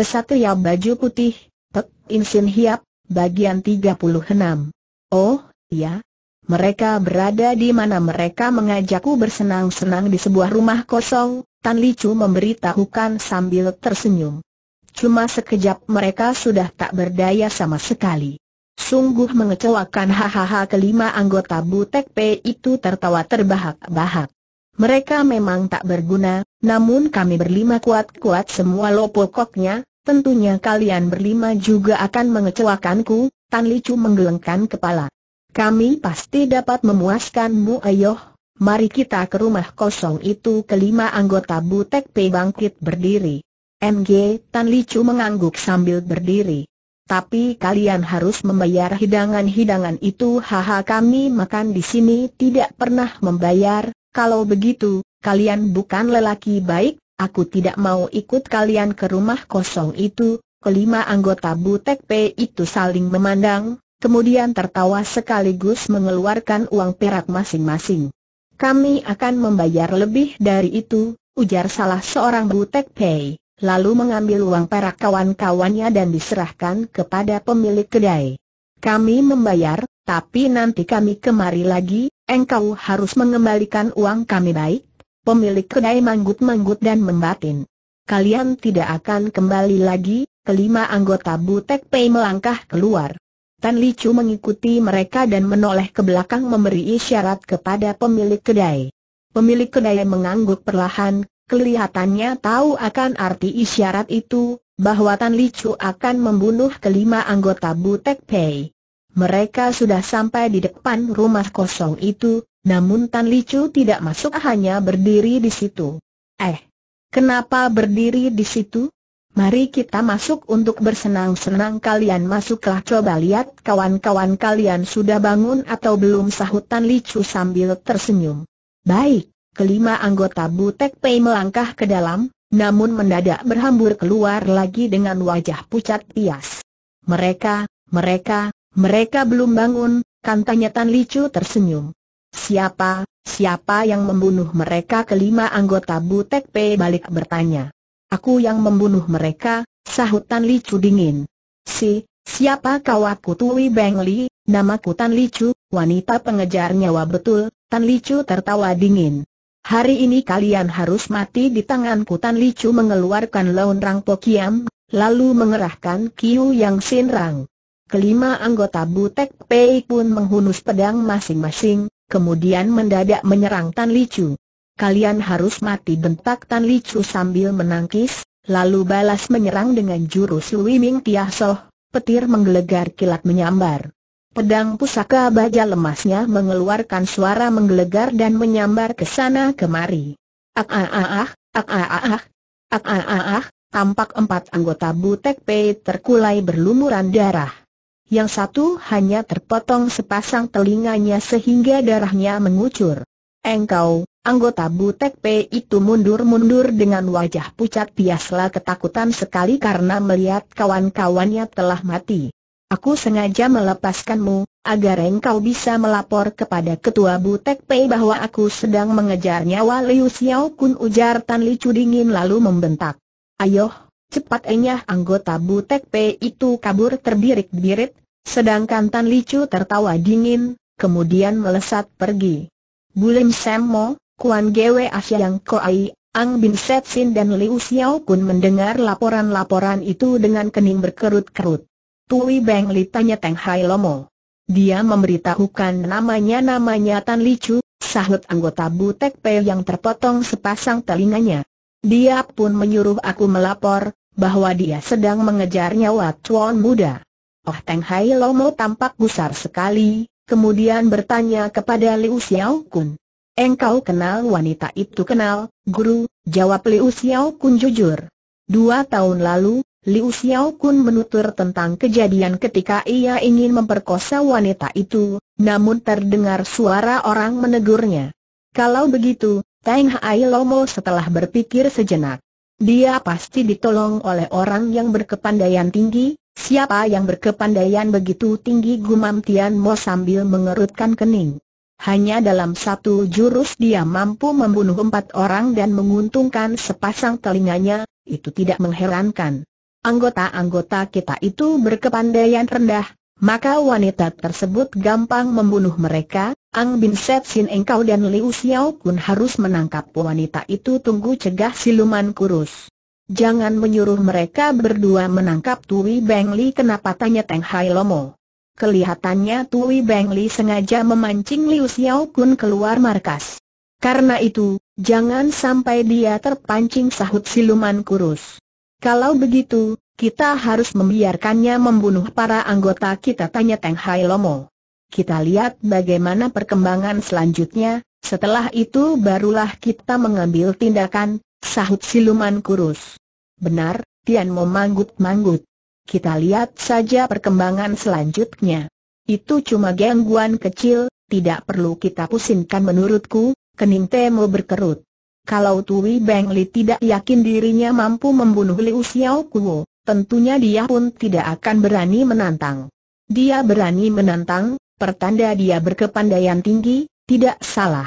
Kesatria baju putih, Pek Insin Hiap, bagian 36. Oh, ya. Mereka berada di mana mereka mengajakku bersenang-senang di sebuah rumah kosong, Tan Licu memberitahukan sambil tersenyum. Cuma sekejap mereka sudah tak berdaya sama sekali. Sungguh mengecewakan hahaha kelima anggota Butek P itu tertawa terbahak-bahak. Mereka memang tak berguna, namun kami berlima kuat-kuat semua lopokoknya, Tentunya kalian berlima juga akan mengecewakanku, Tan Licu menggelengkan kepala. Kami pasti dapat memuaskanmu ayoh, mari kita ke rumah kosong itu kelima anggota Butek P bangkit berdiri. MG Tan Licu mengangguk sambil berdiri. Tapi kalian harus membayar hidangan-hidangan itu haha kami makan di sini tidak pernah membayar, kalau begitu, kalian bukan lelaki baik, aku tidak mau ikut kalian ke rumah kosong itu. Kelima anggota Butek P itu saling memandang, kemudian tertawa sekaligus mengeluarkan uang perak masing-masing. Kami akan membayar lebih dari itu, ujar salah seorang Butek P, lalu mengambil uang perak kawan-kawannya dan diserahkan kepada pemilik kedai. Kami membayar, tapi nanti kami kemari lagi, engkau harus mengembalikan uang kami baik? pemilik kedai manggut-manggut dan membatin. Kalian tidak akan kembali lagi, kelima anggota Butek Pei melangkah keluar. Tan Chu mengikuti mereka dan menoleh ke belakang memberi isyarat kepada pemilik kedai. Pemilik kedai mengangguk perlahan, kelihatannya tahu akan arti isyarat itu, bahwa Tan Chu akan membunuh kelima anggota Butek Pei. Mereka sudah sampai di depan rumah kosong itu, namun Tan Li Chu tidak masuk hanya berdiri di situ. Eh, kenapa berdiri di situ? Mari kita masuk untuk bersenang-senang kalian masuklah coba lihat kawan-kawan kalian sudah bangun atau belum sahut Tan Li Chu sambil tersenyum. Baik, kelima anggota Butek Pei melangkah ke dalam, namun mendadak berhambur keluar lagi dengan wajah pucat pias. Mereka, mereka, mereka belum bangun, kantanya Tan Li Chu tersenyum. Siapa, siapa yang membunuh mereka kelima anggota Butek P balik bertanya. Aku yang membunuh mereka, sahut Tan Li Chu dingin. Si, siapa kau aku Tui Beng Li, namaku Tan Li Chu, wanita pengejar nyawa betul, Tan Li Chu tertawa dingin. Hari ini kalian harus mati di tanganku Tan Li Chu mengeluarkan laun rang kiam, lalu mengerahkan Kiu Yang Sin Rang. Kelima anggota Butek Pei pun menghunus pedang masing-masing, kemudian mendadak menyerang Tan Licu. Kalian harus mati bentak Tan Licu sambil menangkis, lalu balas menyerang dengan jurus Lui Ming Tia Soh, petir menggelegar kilat menyambar. Pedang pusaka baja lemasnya mengeluarkan suara menggelegar dan menyambar ke sana kemari. Ak -a -a ah, ak -a -a ah, ak -a -a ah, tampak empat anggota Butek Pei terkulai berlumuran darah yang satu hanya terpotong sepasang telinganya sehingga darahnya mengucur. Engkau, anggota Butek P itu mundur-mundur dengan wajah pucat biaslah ketakutan sekali karena melihat kawan-kawannya telah mati. Aku sengaja melepaskanmu, agar engkau bisa melapor kepada ketua Butek P bahwa aku sedang mengejar nyawa Liu Xiao Kun ujar Tan Li Chu dingin lalu membentak. Ayoh, Cepat enyah anggota Butek P itu kabur terbirit-birit, sedangkan Tan Li Chu tertawa dingin, kemudian melesat pergi. Bulim Semmo, Kuan Gwe Asyang Koai, Ang Bin Set Sin dan Liu Xiao pun mendengar laporan-laporan itu dengan kening berkerut-kerut. Tui Beng Li tanya Teng Hai Lomo. Dia memberitahukan namanya-namanya Tan Li Chu, sahut anggota Butek P yang terpotong sepasang telinganya. Dia pun menyuruh aku melapor, bahwa dia sedang mengejar nyawa Tuan Muda. Oh Teng Hai Lomo tampak gusar sekali, kemudian bertanya kepada Liu Xiao Kun. Engkau kenal wanita itu kenal, guru, jawab Liu Xiao Kun jujur. Dua tahun lalu, Liu Xiao Kun menutur tentang kejadian ketika ia ingin memperkosa wanita itu, namun terdengar suara orang menegurnya. Kalau begitu, Teng Hai Lomo setelah berpikir sejenak, dia pasti ditolong oleh orang yang berkepandaian tinggi, siapa yang berkepandaian begitu tinggi gumam Tian Mo sambil mengerutkan kening. Hanya dalam satu jurus dia mampu membunuh empat orang dan menguntungkan sepasang telinganya, itu tidak mengherankan. Anggota-anggota kita itu berkepandaian rendah, maka wanita tersebut gampang membunuh mereka, Ang Bin Set Sin engkau dan Liu Xiao Kun harus menangkap wanita itu tunggu cegah siluman kurus. Jangan menyuruh mereka berdua menangkap Tui Beng Li kenapa tanya Teng Hai Lomo. Kelihatannya Tui Beng Li sengaja memancing Liu Xiao Kun keluar markas. Karena itu, jangan sampai dia terpancing sahut siluman kurus. Kalau begitu, kita harus membiarkannya membunuh para anggota kita tanya Teng Hai Lomo kita lihat bagaimana perkembangan selanjutnya, setelah itu barulah kita mengambil tindakan, sahut siluman kurus. Benar, Tian manggut manggut Kita lihat saja perkembangan selanjutnya. Itu cuma gangguan kecil, tidak perlu kita pusingkan menurutku, kening Temo berkerut. Kalau Tui Beng Li tidak yakin dirinya mampu membunuh Liu Xiao Kuo, tentunya dia pun tidak akan berani menantang. Dia berani menantang, Pertanda dia berkepandaian tinggi, tidak salah.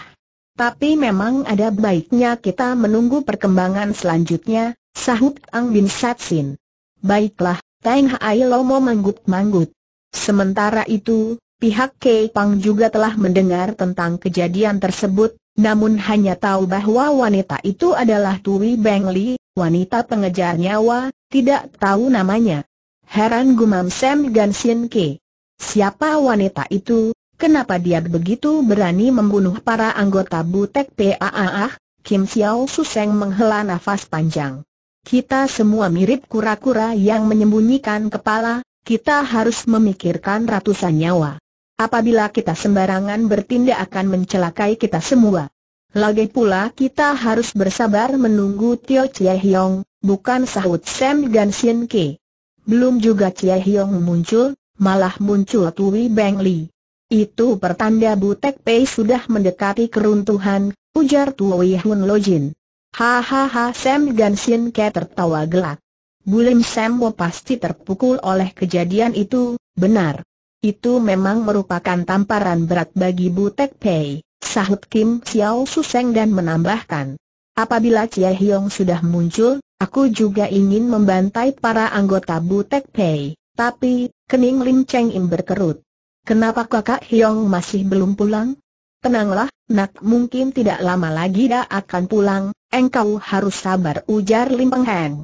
Tapi memang ada baiknya kita menunggu perkembangan selanjutnya, sahut Ang Bin Satsin. Baiklah, Teng Hai Lomo manggut-manggut. Sementara itu, pihak Kei Pang juga telah mendengar tentang kejadian tersebut, namun hanya tahu bahwa wanita itu adalah Tui Beng Li, wanita pengejar nyawa, tidak tahu namanya. Heran gumam Sam gan Sin Ke. Siapa wanita itu, kenapa dia begitu berani membunuh para anggota Butek PAAA? Kim Xiao Suseng menghela nafas panjang. Kita semua mirip kura-kura yang menyembunyikan kepala, kita harus memikirkan ratusan nyawa. Apabila kita sembarangan bertindak akan mencelakai kita semua. Lagi pula kita harus bersabar menunggu Tio Chie Hiong, bukan sahut Sam Gan Sien Ke. Belum juga Chie Hiong muncul, malah muncul Tui Beng Li. Itu pertanda Butek Pei sudah mendekati keruntuhan, ujar Tui Hun Jin. Hahaha Sam Gansin Ke tertawa gelak. Bulim Wo pasti terpukul oleh kejadian itu, benar. Itu memang merupakan tamparan berat bagi Butek Pei, sahut Kim Xiao Suseng dan menambahkan. Apabila Chia Hiong sudah muncul, aku juga ingin membantai para anggota Butek Pei, tapi, Kening Lim Cheng Im berkerut. Kenapa kakak Hiong masih belum pulang? Tenanglah, nak mungkin tidak lama lagi dia akan pulang, engkau harus sabar ujar Lim Peng Heng.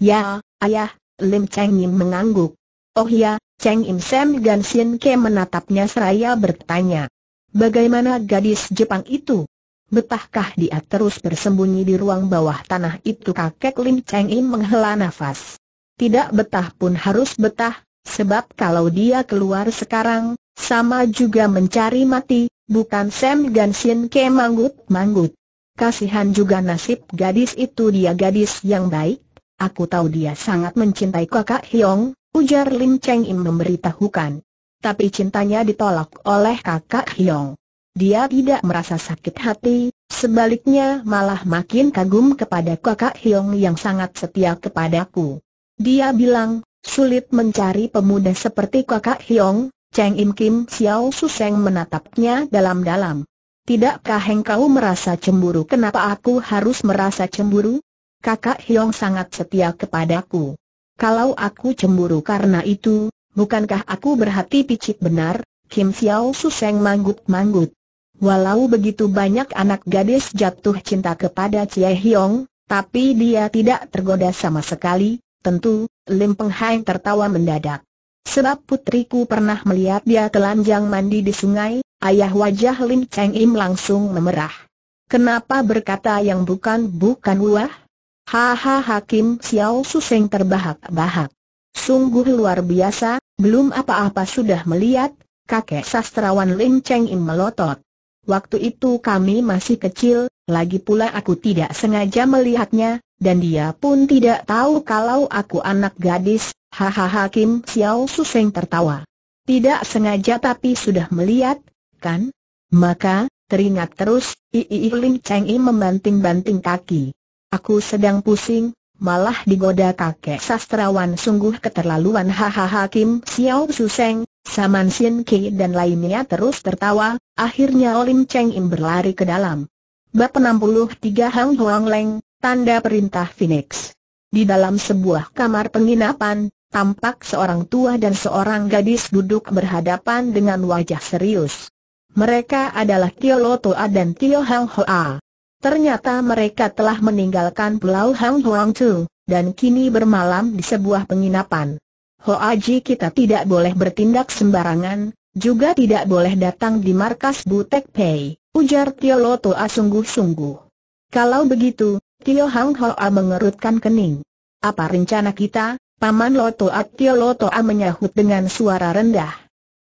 Ya, ayah, Lim Cheng Im mengangguk. Oh ya, Cheng Im Sam Gan Sien Ke menatapnya seraya bertanya. Bagaimana gadis Jepang itu? Betahkah dia terus bersembunyi di ruang bawah tanah itu kakek Lim Cheng Im menghela nafas. Tidak betah pun harus betah, Sebab kalau dia keluar sekarang, sama juga mencari mati, bukan Sam Ganshin ke manggut-manggut. Kasihan juga nasib gadis itu dia gadis yang baik, aku tahu dia sangat mencintai kakak Hyong, ujar Lim Cheng Im memberitahukan. Tapi cintanya ditolak oleh kakak Hyong. Dia tidak merasa sakit hati, sebaliknya malah makin kagum kepada kakak Hyong yang sangat setia kepadaku. Dia bilang, Sulit mencari pemuda seperti kakak Hiong, Cheng Im Kim Xiao Suseng menatapnya dalam-dalam. Tidakkah engkau merasa cemburu? Kenapa aku harus merasa cemburu? Kakak Hiong sangat setia kepadaku. Kalau aku cemburu karena itu, bukankah aku berhati picit benar? Kim Xiao Suseng manggut-manggut. Walau begitu banyak anak gadis jatuh cinta kepada Cie Hiong, tapi dia tidak tergoda sama sekali, Tentu, Lim Peng Hai tertawa mendadak. Sebab putriku pernah melihat dia telanjang mandi di sungai, ayah wajah Lim Cheng Im langsung memerah. Kenapa berkata yang bukan-bukan wah? Haha Hakim Xiao Suseng terbahak-bahak. Sungguh luar biasa, belum apa-apa sudah melihat, kakek sastrawan Lim Cheng Im melotot. Waktu itu kami masih kecil, lagi pula aku tidak sengaja melihatnya, dan dia pun tidak tahu kalau aku anak gadis, hahaha Kim Xiao Suseng tertawa. Tidak sengaja tapi sudah melihat, kan? Maka, teringat terus, Ii Ling Cheng I membanting-banting kaki. Aku sedang pusing, malah digoda kakek sastrawan sungguh keterlaluan hahaha Kim Xiao Suseng, Saman Sien Ki dan lainnya terus tertawa, akhirnya Olim Cheng Im berlari ke dalam. Bab 63 Hang Huang Leng, Tanda perintah Phoenix. Di dalam sebuah kamar penginapan, tampak seorang tua dan seorang gadis duduk berhadapan dengan wajah serius. Mereka adalah Tio Lotoa dan Tio Hang Hoa. Ternyata mereka telah meninggalkan Pulau Hang Huang Tu, dan kini bermalam di sebuah penginapan. Hoa Ji kita tidak boleh bertindak sembarangan, juga tidak boleh datang di markas Butek Pei, ujar Tio Lotoa sungguh-sungguh. Kalau begitu, Tio Hang Hoa mengerutkan kening. Apa rencana kita? Paman Loto At Tio Loto A menyahut dengan suara rendah.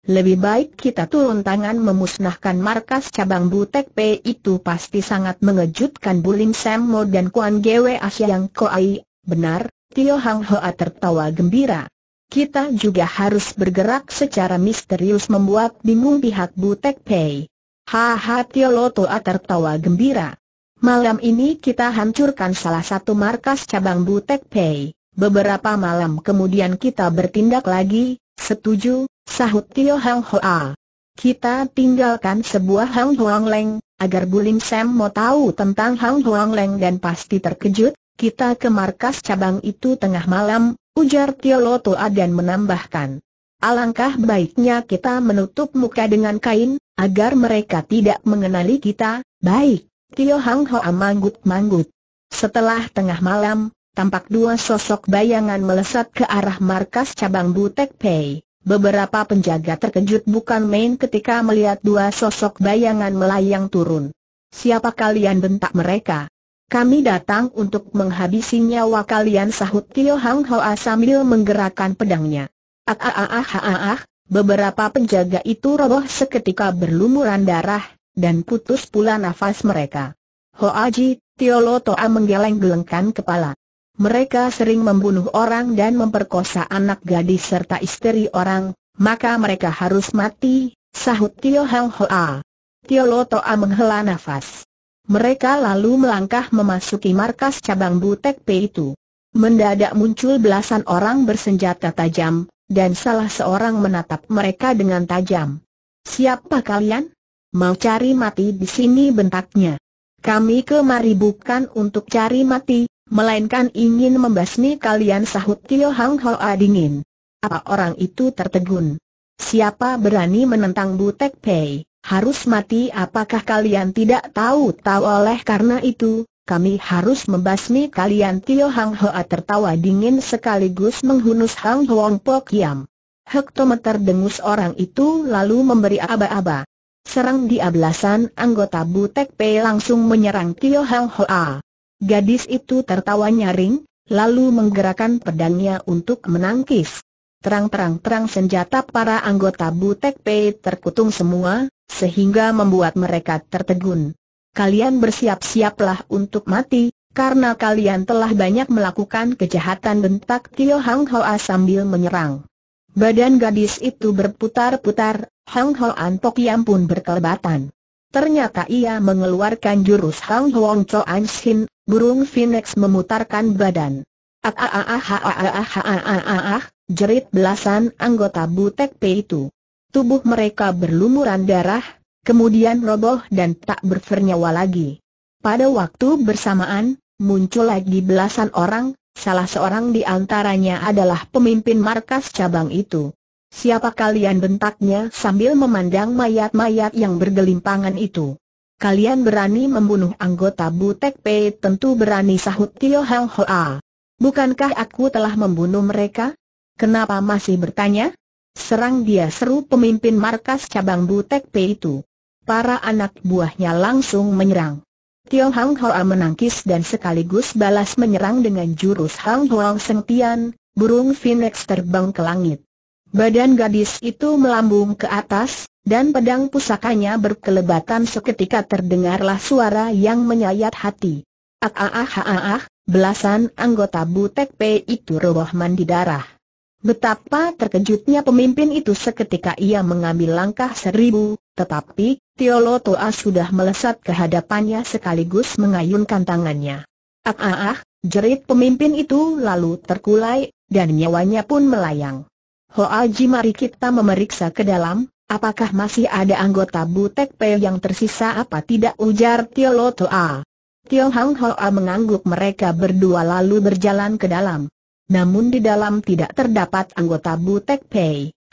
Lebih baik kita turun tangan memusnahkan markas cabang Butek P itu pasti sangat mengejutkan Bulim Sammo dan Kuan Gwe Asia yang koai, benar, Tio Hang Hoa tertawa gembira. Kita juga harus bergerak secara misterius membuat bingung pihak Butek Pei. Haha Tio Loto A tertawa gembira. Malam ini kita hancurkan salah satu markas cabang Butek Pei. Beberapa malam kemudian kita bertindak lagi, setuju, sahut Tio Hang Hoa. Kita tinggalkan sebuah Hang Huang Leng, agar Bulim Sam mau tahu tentang Hang Huang Leng dan pasti terkejut, kita ke markas cabang itu tengah malam, ujar Tio Lotoa dan menambahkan. Alangkah baiknya kita menutup muka dengan kain, agar mereka tidak mengenali kita, baik. Tio Hang Hoa manggut-manggut. Setelah tengah malam, tampak dua sosok bayangan melesat ke arah markas cabang Butek Pei. Beberapa penjaga terkejut bukan main ketika melihat dua sosok bayangan melayang turun. Siapa kalian bentak mereka? Kami datang untuk menghabisi nyawa kalian sahut Tio Hang Hoa sambil menggerakkan pedangnya. Ah ah ah ah ah ah, ah. beberapa penjaga itu roboh seketika berlumuran darah, dan putus pula nafas mereka. Ho Aji, Tio Loto Toa menggeleng-gelengkan kepala. Mereka sering membunuh orang dan memperkosa anak gadis serta istri orang, maka mereka harus mati, sahut Tio Hang Ho A. Tio Loto Toa menghela nafas. Mereka lalu melangkah memasuki markas cabang Butek P itu. Mendadak muncul belasan orang bersenjata tajam, dan salah seorang menatap mereka dengan tajam. Siapa kalian? Mau cari mati di sini bentaknya. Kami kemari bukan untuk cari mati, melainkan ingin membasmi kalian sahut Tio Hang Hoa dingin. Apa orang itu tertegun? Siapa berani menentang Butek Pei? Harus mati apakah kalian tidak tahu-tahu oleh karena itu, kami harus membasmi kalian Tio Hang Hoa tertawa dingin sekaligus menghunus Hang Huang Po Kiam. Hektometer dengus orang itu lalu memberi aba-aba serang di ablasan, anggota Butek P langsung menyerang Tio Hang Hoa. Gadis itu tertawa nyaring, lalu menggerakkan pedangnya untuk menangkis. Terang-terang-terang senjata para anggota Butek P terkutung semua, sehingga membuat mereka tertegun. Kalian bersiap-siaplah untuk mati, karena kalian telah banyak melakukan kejahatan bentak Tio Hang Hoa sambil menyerang. Badan gadis itu berputar-putar, Hang Hoan Tokiam pun berkelebatan. Ternyata ia mengeluarkan jurus Hang Hoang An Shin, burung Phoenix memutarkan badan. Ah ah ah ah ah ah ah ah ah ah, jerit belasan anggota Butek P itu. Tubuh mereka berlumuran darah, kemudian roboh dan tak bernyawa lagi. Pada waktu bersamaan, muncul lagi belasan orang, salah seorang di antaranya adalah pemimpin markas cabang itu. Siapa kalian bentaknya sambil memandang mayat-mayat yang bergelimpangan itu? Kalian berani membunuh anggota Butek P tentu berani sahut Tio Hang Hoa. Bukankah aku telah membunuh mereka? Kenapa masih bertanya? Serang dia seru pemimpin markas cabang Butek P itu. Para anak buahnya langsung menyerang. Tio Hang Hoa menangkis dan sekaligus balas menyerang dengan jurus Hang Hoang Seng Tian, burung Phoenix terbang ke langit. Badan gadis itu melambung ke atas, dan pedang pusakanya berkelebatan seketika terdengarlah suara yang menyayat hati. Ah ah ah ah ah, belasan anggota Butek P itu roboh mandi darah. Betapa terkejutnya pemimpin itu seketika ia mengambil langkah seribu, tetapi Tiolo Toa sudah melesat ke hadapannya sekaligus mengayunkan tangannya. Ah ah ah, jerit pemimpin itu lalu terkulai, dan nyawanya pun melayang. Hoaji mari kita memeriksa ke dalam, apakah masih ada anggota Butek yang tersisa apa tidak ujar Tio Lotoa. Tio Hang A mengangguk mereka berdua lalu berjalan ke dalam. Namun di dalam tidak terdapat anggota Butek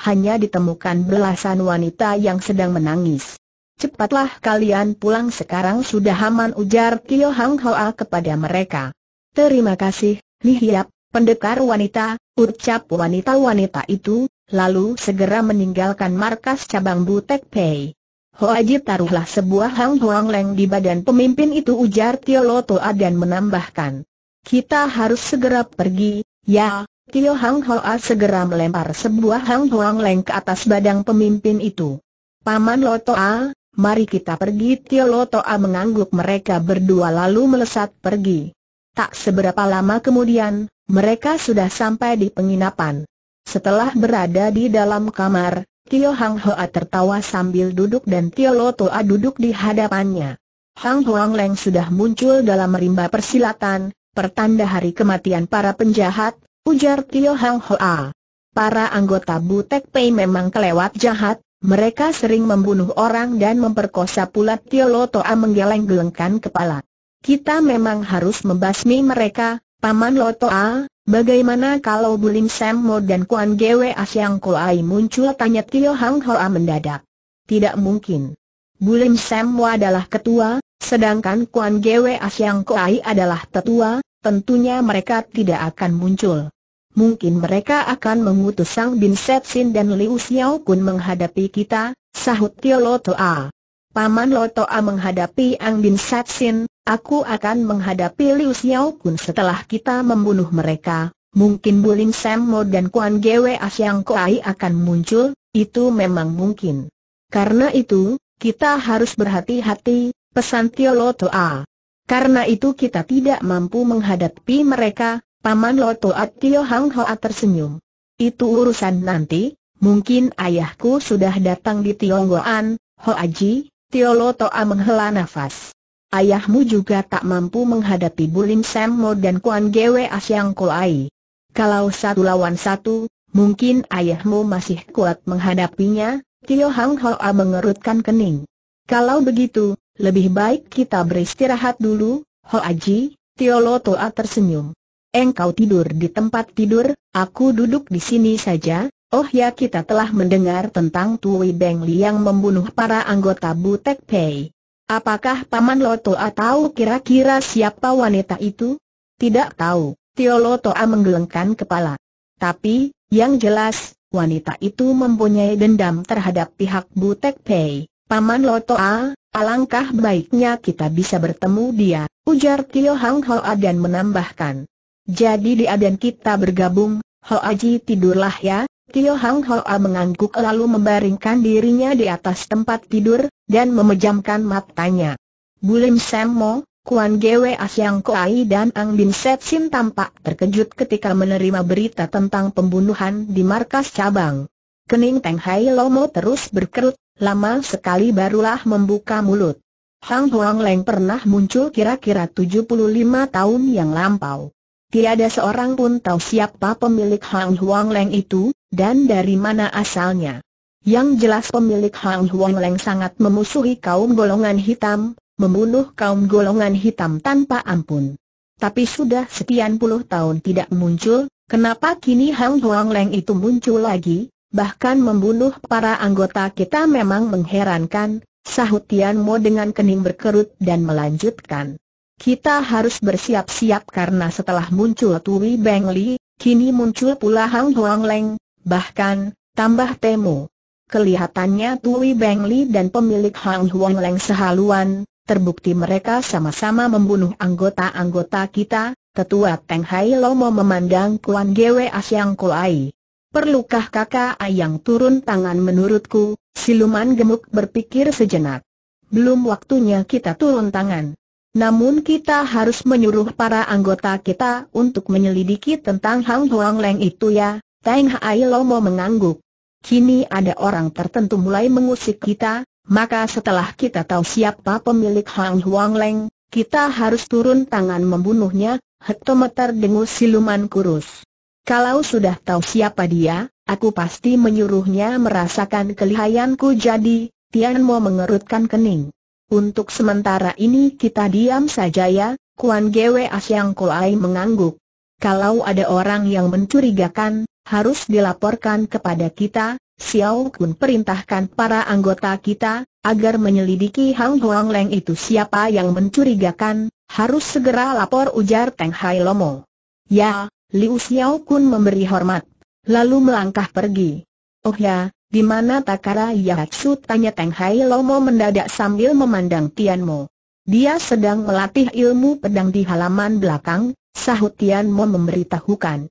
hanya ditemukan belasan wanita yang sedang menangis. Cepatlah kalian pulang sekarang sudah aman ujar Tio Hang A kepada mereka. Terima kasih, Hiap. Pendekar wanita, ucap wanita-wanita itu, lalu segera meninggalkan markas cabang Butek Pei. Hoaji taruhlah sebuah hang huang leng di badan pemimpin itu ujar Tio Lotoa dan menambahkan. Kita harus segera pergi, ya, Tio Hang Hoa segera melempar sebuah hang huang leng ke atas badan pemimpin itu. Paman Lotoa, mari kita pergi Tio Lotoa mengangguk mereka berdua lalu melesat pergi. Tak seberapa lama kemudian, mereka sudah sampai di penginapan. Setelah berada di dalam kamar, Tio Hang Hoa tertawa sambil duduk dan Tio Lotoa duduk di hadapannya. Hang Huang Leng sudah muncul dalam rimba persilatan, pertanda hari kematian para penjahat, ujar Tio Hang Hoa. Para anggota Butek Pei memang kelewat jahat, mereka sering membunuh orang dan memperkosa pula Tio Lotoa menggeleng-gelengkan kepala. Kita memang harus membasmi mereka, Paman Lotoa, bagaimana kalau Bulim Sam Mo dan Kuan Gwe Asyang Kuai muncul tanya Tio Hang Hoa mendadak? Tidak mungkin. Bulim Sam Mo adalah ketua, sedangkan Kuan Gwe Asyang Kuai adalah tetua, tentunya mereka tidak akan muncul. Mungkin mereka akan mengutus Sang Bin Set dan Liu Xiao menghadapi kita, sahut Tio Lotoa. Paman Loto A menghadapi Ang Bin Satsin, aku akan menghadapi Liu Xiao Kun setelah kita membunuh mereka. Mungkin Bulim Sammo dan Kuan Gwe Asyang Koai akan muncul, itu memang mungkin. Karena itu, kita harus berhati-hati, pesan Tio Loto A. Karena itu kita tidak mampu menghadapi mereka, Paman Loto Lotoa Tio Hang Hoa tersenyum. Itu urusan nanti, mungkin ayahku sudah datang di Tionggoan, Ho Aji, Tiolotoa menghela nafas. Ayahmu juga tak mampu menghadapi Bulim Semmo dan Kuan Gwe Asyang Kolai. Kalau satu lawan satu, mungkin ayahmu masih kuat menghadapinya, Tio Hang Hoa mengerutkan kening. Kalau begitu, lebih baik kita beristirahat dulu, Hoa Ji, Tio Lotoa tersenyum. Engkau tidur di tempat tidur, aku duduk di sini saja, Oh ya kita telah mendengar tentang Tui Beng Li yang membunuh para anggota Butek Pei. Apakah Paman Lotoa tahu kira-kira siapa wanita itu? Tidak tahu, Tio Lotoa menggelengkan kepala. Tapi, yang jelas, wanita itu mempunyai dendam terhadap pihak Butek Pei. Paman Lotoa, alangkah baiknya kita bisa bertemu dia, ujar Tio Hang Hoa dan menambahkan. Jadi dia dan kita bergabung, Hoa Ji tidurlah ya, Tio Hang Hoa mengangguk lalu membaringkan dirinya di atas tempat tidur, dan memejamkan matanya. Bulim Mo, Kuan Gwe Asyang Koai dan Ang Bin Set Sim tampak terkejut ketika menerima berita tentang pembunuhan di markas cabang. Kening Teng Hai Lomo terus berkerut, lama sekali barulah membuka mulut. Hang Huang Leng pernah muncul kira-kira 75 tahun yang lampau. Tiada seorang pun tahu siapa pemilik Hang Huang Leng itu, dan dari mana asalnya? Yang jelas pemilik Hang Huang Leng sangat memusuhi kaum golongan hitam, membunuh kaum golongan hitam tanpa ampun. Tapi sudah sekian puluh tahun tidak muncul, kenapa kini Hang Huang Leng itu muncul lagi, bahkan membunuh para anggota kita memang mengherankan, sahut Tian Mo dengan kening berkerut dan melanjutkan. Kita harus bersiap-siap karena setelah muncul Tui Beng Li, kini muncul pula Hang Huang Leng, Bahkan, tambah Temu. Kelihatannya Tui Beng Li dan pemilik Hang Huang Leng sehaluan, terbukti mereka sama-sama membunuh anggota-anggota kita, tetua Teng Hai Lomo memandang Kuan Gwe Asyang Koai. Perlukah kakak ayang turun tangan menurutku, siluman gemuk berpikir sejenak. Belum waktunya kita turun tangan. Namun kita harus menyuruh para anggota kita untuk menyelidiki tentang Hang Huang Leng itu ya, Teng Hai Lomo mengangguk. Kini ada orang tertentu mulai mengusik kita, maka setelah kita tahu siapa pemilik Hang Huang Leng, kita harus turun tangan membunuhnya, hektometer dengus siluman kurus. Kalau sudah tahu siapa dia, aku pasti menyuruhnya merasakan kelihayanku jadi, Tian Mo mengerutkan kening. Untuk sementara ini kita diam saja ya, Kuan Gwe Asyang Kulai mengangguk. Kalau ada orang yang mencurigakan, harus dilaporkan kepada kita, Xiao Kun perintahkan para anggota kita, agar menyelidiki Hang Huang Leng itu siapa yang mencurigakan, harus segera lapor ujar Teng Hai Lomo. Ya, Liu Xiao Kun memberi hormat, lalu melangkah pergi. Oh ya, di mana Takara Yahatsu tanya Teng Hai Lomo mendadak sambil memandang Tian Mo. Dia sedang melatih ilmu pedang di halaman belakang, sahut Tian Mo memberitahukan.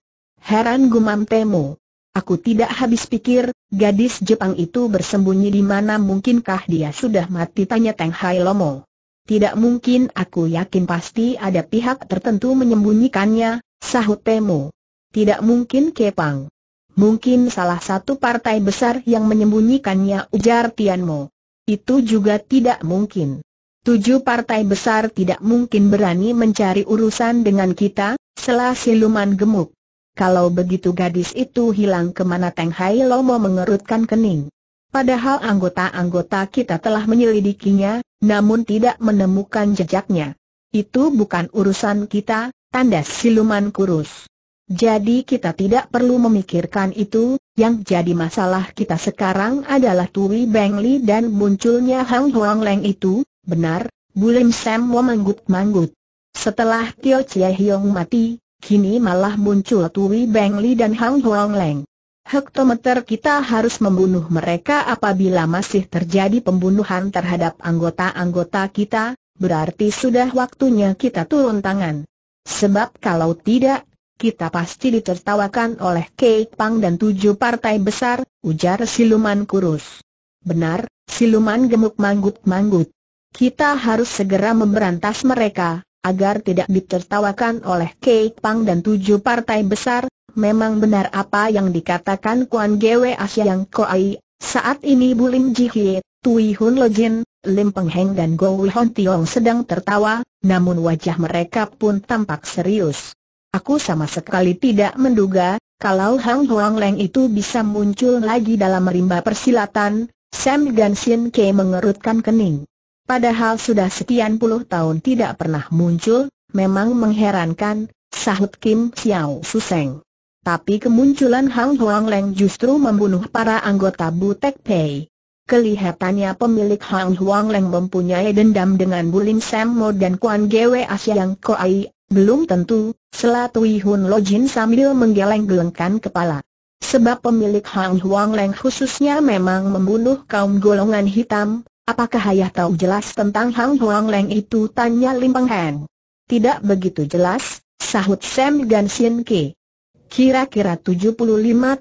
Heran gumam temu, Aku tidak habis pikir, gadis Jepang itu bersembunyi di mana mungkinkah dia sudah mati tanya Teng Hai Lomo. Tidak mungkin aku yakin pasti ada pihak tertentu menyembunyikannya, sahut temu. Tidak mungkin Kepang. Mungkin salah satu partai besar yang menyembunyikannya ujar Tianmo. Itu juga tidak mungkin. Tujuh partai besar tidak mungkin berani mencari urusan dengan kita, selah siluman gemuk. Kalau begitu gadis itu hilang kemana Teng Hai Lomo mengerutkan kening. Padahal anggota-anggota kita telah menyelidikinya, namun tidak menemukan jejaknya. Itu bukan urusan kita, tandas siluman kurus. Jadi kita tidak perlu memikirkan itu, yang jadi masalah kita sekarang adalah Tui Beng Li dan munculnya Hang Huang Leng itu, benar, Bulim Sam manggut manggut Setelah Tio Chie Hiong mati, Kini malah muncul Tui Beng Li dan Hang Huang Leng. Hektometer kita harus membunuh mereka apabila masih terjadi pembunuhan terhadap anggota-anggota kita, berarti sudah waktunya kita turun tangan. Sebab kalau tidak, kita pasti ditertawakan oleh Kei Pang dan tujuh partai besar, ujar siluman kurus. Benar, siluman gemuk manggut-manggut. Kita harus segera memberantas mereka, agar tidak ditertawakan oleh Kei Pang dan tujuh partai besar, memang benar apa yang dikatakan Kuan Gwe yang Koai, saat ini Bulim Jihye, Tui Hun Jin, Lim Peng Heng dan Gow Hon Tiong sedang tertawa, namun wajah mereka pun tampak serius. Aku sama sekali tidak menduga, kalau Hang Huang Leng itu bisa muncul lagi dalam rimba persilatan, Sam Ganshin Ke mengerutkan kening. Padahal sudah sekian puluh tahun tidak pernah muncul, memang mengherankan, sahut Kim Xiao Suseng. Tapi kemunculan Hang Huang Leng justru membunuh para anggota Butek Pei. Kelihatannya pemilik Hang Huang Leng mempunyai dendam dengan Bulim Sam Mo dan Kuan Gwe yang Koai, belum tentu, selat Wi Hun Lo Jin sambil menggeleng-gelengkan kepala. Sebab pemilik Hang Huang Leng khususnya memang membunuh kaum golongan hitam, Apakah ayah tahu jelas tentang Hang Huang Leng itu? Tanya Lim Peng Han. Tidak begitu jelas, sahut Sam Gan Sien Ke. Kira-kira 75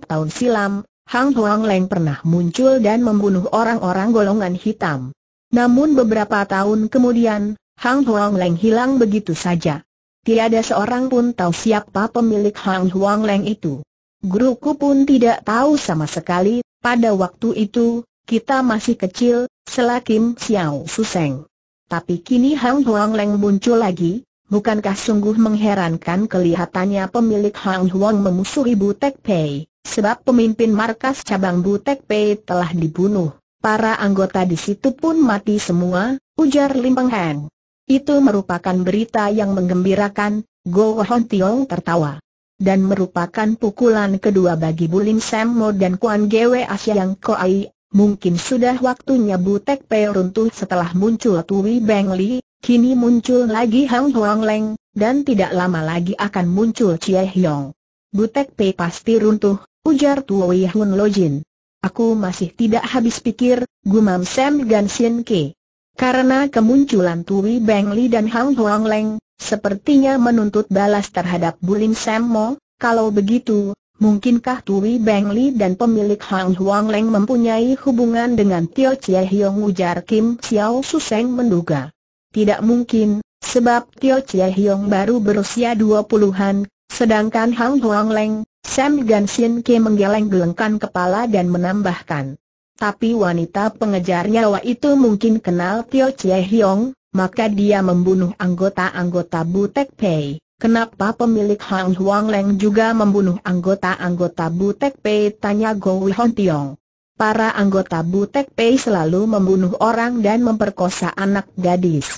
tahun silam, Hang Huang Leng pernah muncul dan membunuh orang-orang golongan hitam. Namun beberapa tahun kemudian, Hang Huang Leng hilang begitu saja. Tiada seorang pun tahu siapa pemilik Hang Huang Leng itu. Guruku pun tidak tahu sama sekali, pada waktu itu, kita masih kecil, selakim Xiao Suseng. Tapi kini Hang Huang Leng muncul lagi, bukankah sungguh mengherankan kelihatannya pemilik Hang Huang memusuhi Butek Pei, sebab pemimpin markas cabang Butek Pei telah dibunuh. Para anggota di situ pun mati semua, ujar Lim Peng Hang. Itu merupakan berita yang menggembirakan, Go Hon Tiong tertawa dan merupakan pukulan kedua bagi Bulim Sam Mo dan Kuan Gwe Asia yang Koai Mungkin sudah waktunya Butek Pei runtuh setelah muncul Tui Beng Li, kini muncul lagi Hang Huang Leng, dan tidak lama lagi akan muncul Chie Bu Butek Pei pasti runtuh, ujar Tui Hun Lojin. Aku masih tidak habis pikir, gumam Sam Gan Sien Ke. Karena kemunculan Tui Beng Li dan Hang Huang Leng, sepertinya menuntut balas terhadap Bulim Sam Mo, kalau begitu, Mungkinkah Tui Beng Li dan pemilik Hang Huang Leng mempunyai hubungan dengan Tio Chie Hiong ujar Kim Xiao Suseng menduga? Tidak mungkin, sebab Tio Chie Hiong baru berusia 20-an, sedangkan Hang Huang Leng, Sam Gan Sin Ke menggeleng-gelengkan kepala dan menambahkan. Tapi wanita pengejar nyawa itu mungkin kenal Tio Chie Hiong, maka dia membunuh anggota-anggota Butek Pei. Kenapa pemilik Hang Huang Leng juga membunuh anggota-anggota Butek Pei? Tanya Gou Hon Tiong. Para anggota Butek Pei selalu membunuh orang dan memperkosa anak gadis.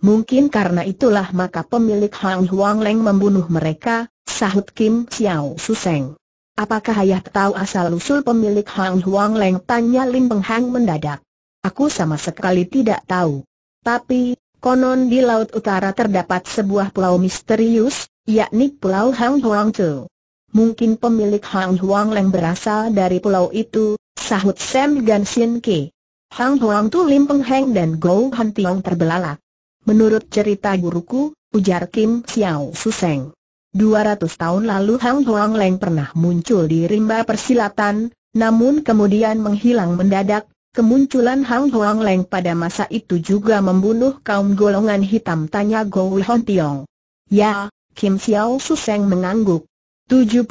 Mungkin karena itulah maka pemilik Hang Huang Leng membunuh mereka, sahut Kim Xiao Suseng. Apakah ayah tahu asal-usul pemilik Hang Huang Leng? Tanya Lim Peng Hang mendadak. Aku sama sekali tidak tahu. Tapi, Konon di Laut Utara terdapat sebuah pulau misterius, yakni Pulau Hang Huang Tu. Mungkin pemilik Hang Huang Leng berasal dari pulau itu, sahut Sam Gan Sin Ki. Hang Huang Tu Lim Peng Heng dan Go Han Tiong terbelalak. Menurut cerita guruku, ujar Kim Xiao Suseng. 200 tahun lalu Hang Huang Leng pernah muncul di rimba persilatan, namun kemudian menghilang mendadak, Kemunculan Hang Huang Leng pada masa itu juga membunuh kaum golongan hitam tanya Gow Hon Tiong. Ya, Kim Xiao Suseng mengangguk. 75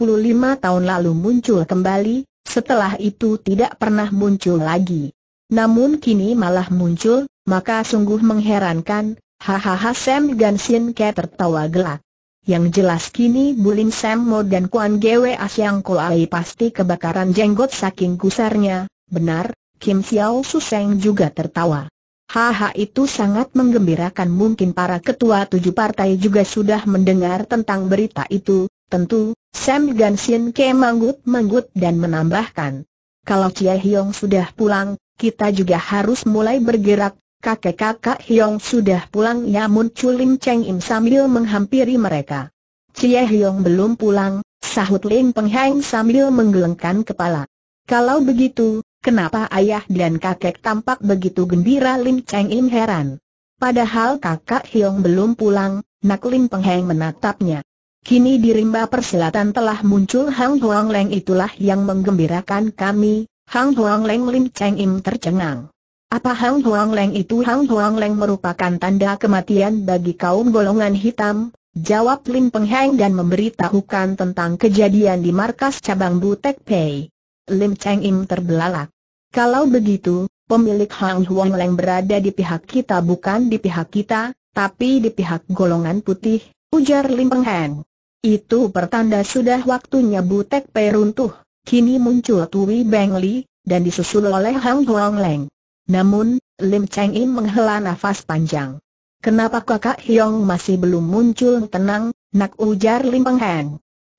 tahun lalu muncul kembali, setelah itu tidak pernah muncul lagi. Namun kini malah muncul, maka sungguh mengherankan, hahaha Sam Gan Sin Ke tertawa gelak. Yang jelas kini Bulim Sam Mo dan Kuan Gwe Asyang Koai pasti kebakaran jenggot saking gusarnya, benar, Kim Xiao Suseng juga tertawa. Haha itu sangat menggembirakan mungkin para ketua tujuh partai juga sudah mendengar tentang berita itu, tentu, Sam Gansin Ke manggut-manggut dan menambahkan. Kalau Cia Hiong sudah pulang, kita juga harus mulai bergerak, kakek-kakak Hiong sudah pulang ya muncul Lim Cheng Im sambil menghampiri mereka. Cia Hiong belum pulang, sahut Lim Pengheng sambil menggelengkan kepala. Kalau begitu, Kenapa ayah dan kakek tampak begitu gembira Lim Cheng Im heran. Padahal kakak Hiong belum pulang, Nak Lim Peng heng menatapnya. Kini di rimba Perselatan telah muncul Hang Huang Leng itulah yang menggembirakan kami, Hang Huang Leng Lim Cheng Im tercengang. Apa Hang Huang Leng itu Hang Huang Leng merupakan tanda kematian bagi kaum golongan hitam? Jawab Lim Peng heng dan memberitahukan tentang kejadian di markas cabang Butek Pei. Lim Cheng Im terbelalak. Kalau begitu, pemilik Hang Huang Leng berada di pihak kita bukan di pihak kita, tapi di pihak golongan putih, ujar Lim Peng Heng. Itu pertanda sudah waktunya Butek Pei runtuh, kini muncul Tui Beng Li, dan disusul oleh Hang Huang Leng. Namun, Lim Cheng Im menghela nafas panjang. Kenapa kakak Hiong masih belum muncul tenang, nak ujar Lim Peng Heng.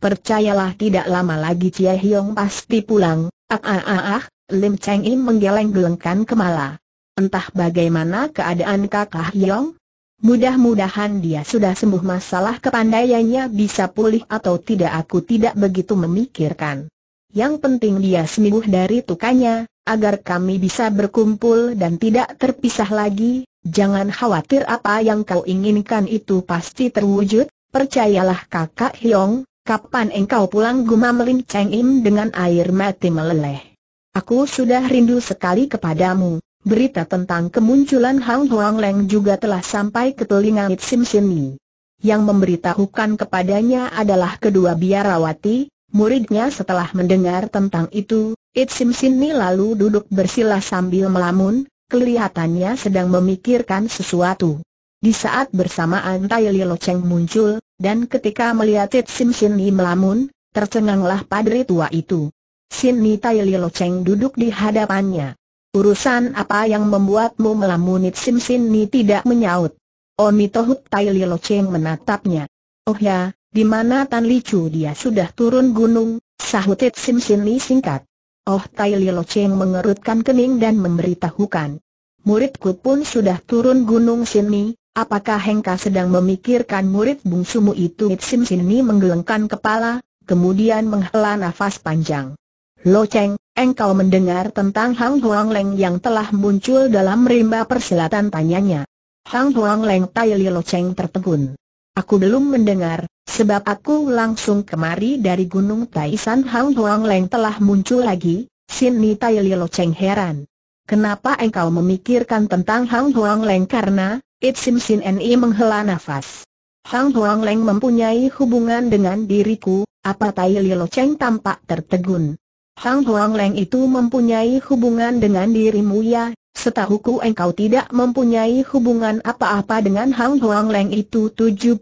Percayalah tidak lama lagi Cie Hiong pasti pulang, ah ah ah ah, Lim Cheng Im menggeleng-gelengkan kemala. Entah bagaimana keadaan kakak Hiong? Mudah-mudahan dia sudah sembuh masalah kepandaiannya bisa pulih atau tidak aku tidak begitu memikirkan. Yang penting dia sembuh dari tukanya, agar kami bisa berkumpul dan tidak terpisah lagi, jangan khawatir apa yang kau inginkan itu pasti terwujud, percayalah kakak Hiong, Kapan engkau pulang gumam Lin Cheng Im dengan air mati meleleh. Aku sudah rindu sekali kepadamu. Berita tentang kemunculan Hang Huang Leng juga telah sampai ke telinga It Sim Sini. Yang memberitahukan kepadanya adalah kedua biarawati, muridnya setelah mendengar tentang itu, It Sim Sini lalu duduk bersila sambil melamun, kelihatannya sedang memikirkan sesuatu. Di saat bersamaan Tai loceng Cheng muncul, dan ketika melihat Sim Sin Ni melamun, tercenganglah padri tua itu. Sin Ni Tai Lo Cheng duduk di hadapannya. Urusan apa yang membuatmu melamun Sim Sin Ni tidak menyaut. Oni Tohut Tai Lo Cheng menatapnya. Oh ya, di mana Tan Chu dia sudah turun gunung, sahut Sim Sin Ni singkat. Oh Tai Lo Cheng mengerutkan kening dan memberitahukan. Muridku pun sudah turun gunung sini, Apakah Hengka sedang memikirkan murid bungsumu itu? Sim Sini menggelengkan kepala, kemudian menghela nafas panjang. Lo Cheng, engkau mendengar tentang Hang Huang Leng yang telah muncul dalam rimba persilatan tanyanya. Hang Huang Leng Tai Li Lo Cheng tertegun. Aku belum mendengar, sebab aku langsung kemari dari Gunung Taisan Hang Huang Leng telah muncul lagi, Sini Tai Li Lo Cheng heran. Kenapa engkau memikirkan tentang Hang Huang Leng karena, It Sim Sin Ni menghela nafas. Hang Huang Leng mempunyai hubungan dengan diriku, apa Tai Lilo Cheng tampak tertegun. Hang Huang Leng itu mempunyai hubungan dengan dirimu ya, setahuku engkau tidak mempunyai hubungan apa-apa dengan Hang Huang Leng itu 75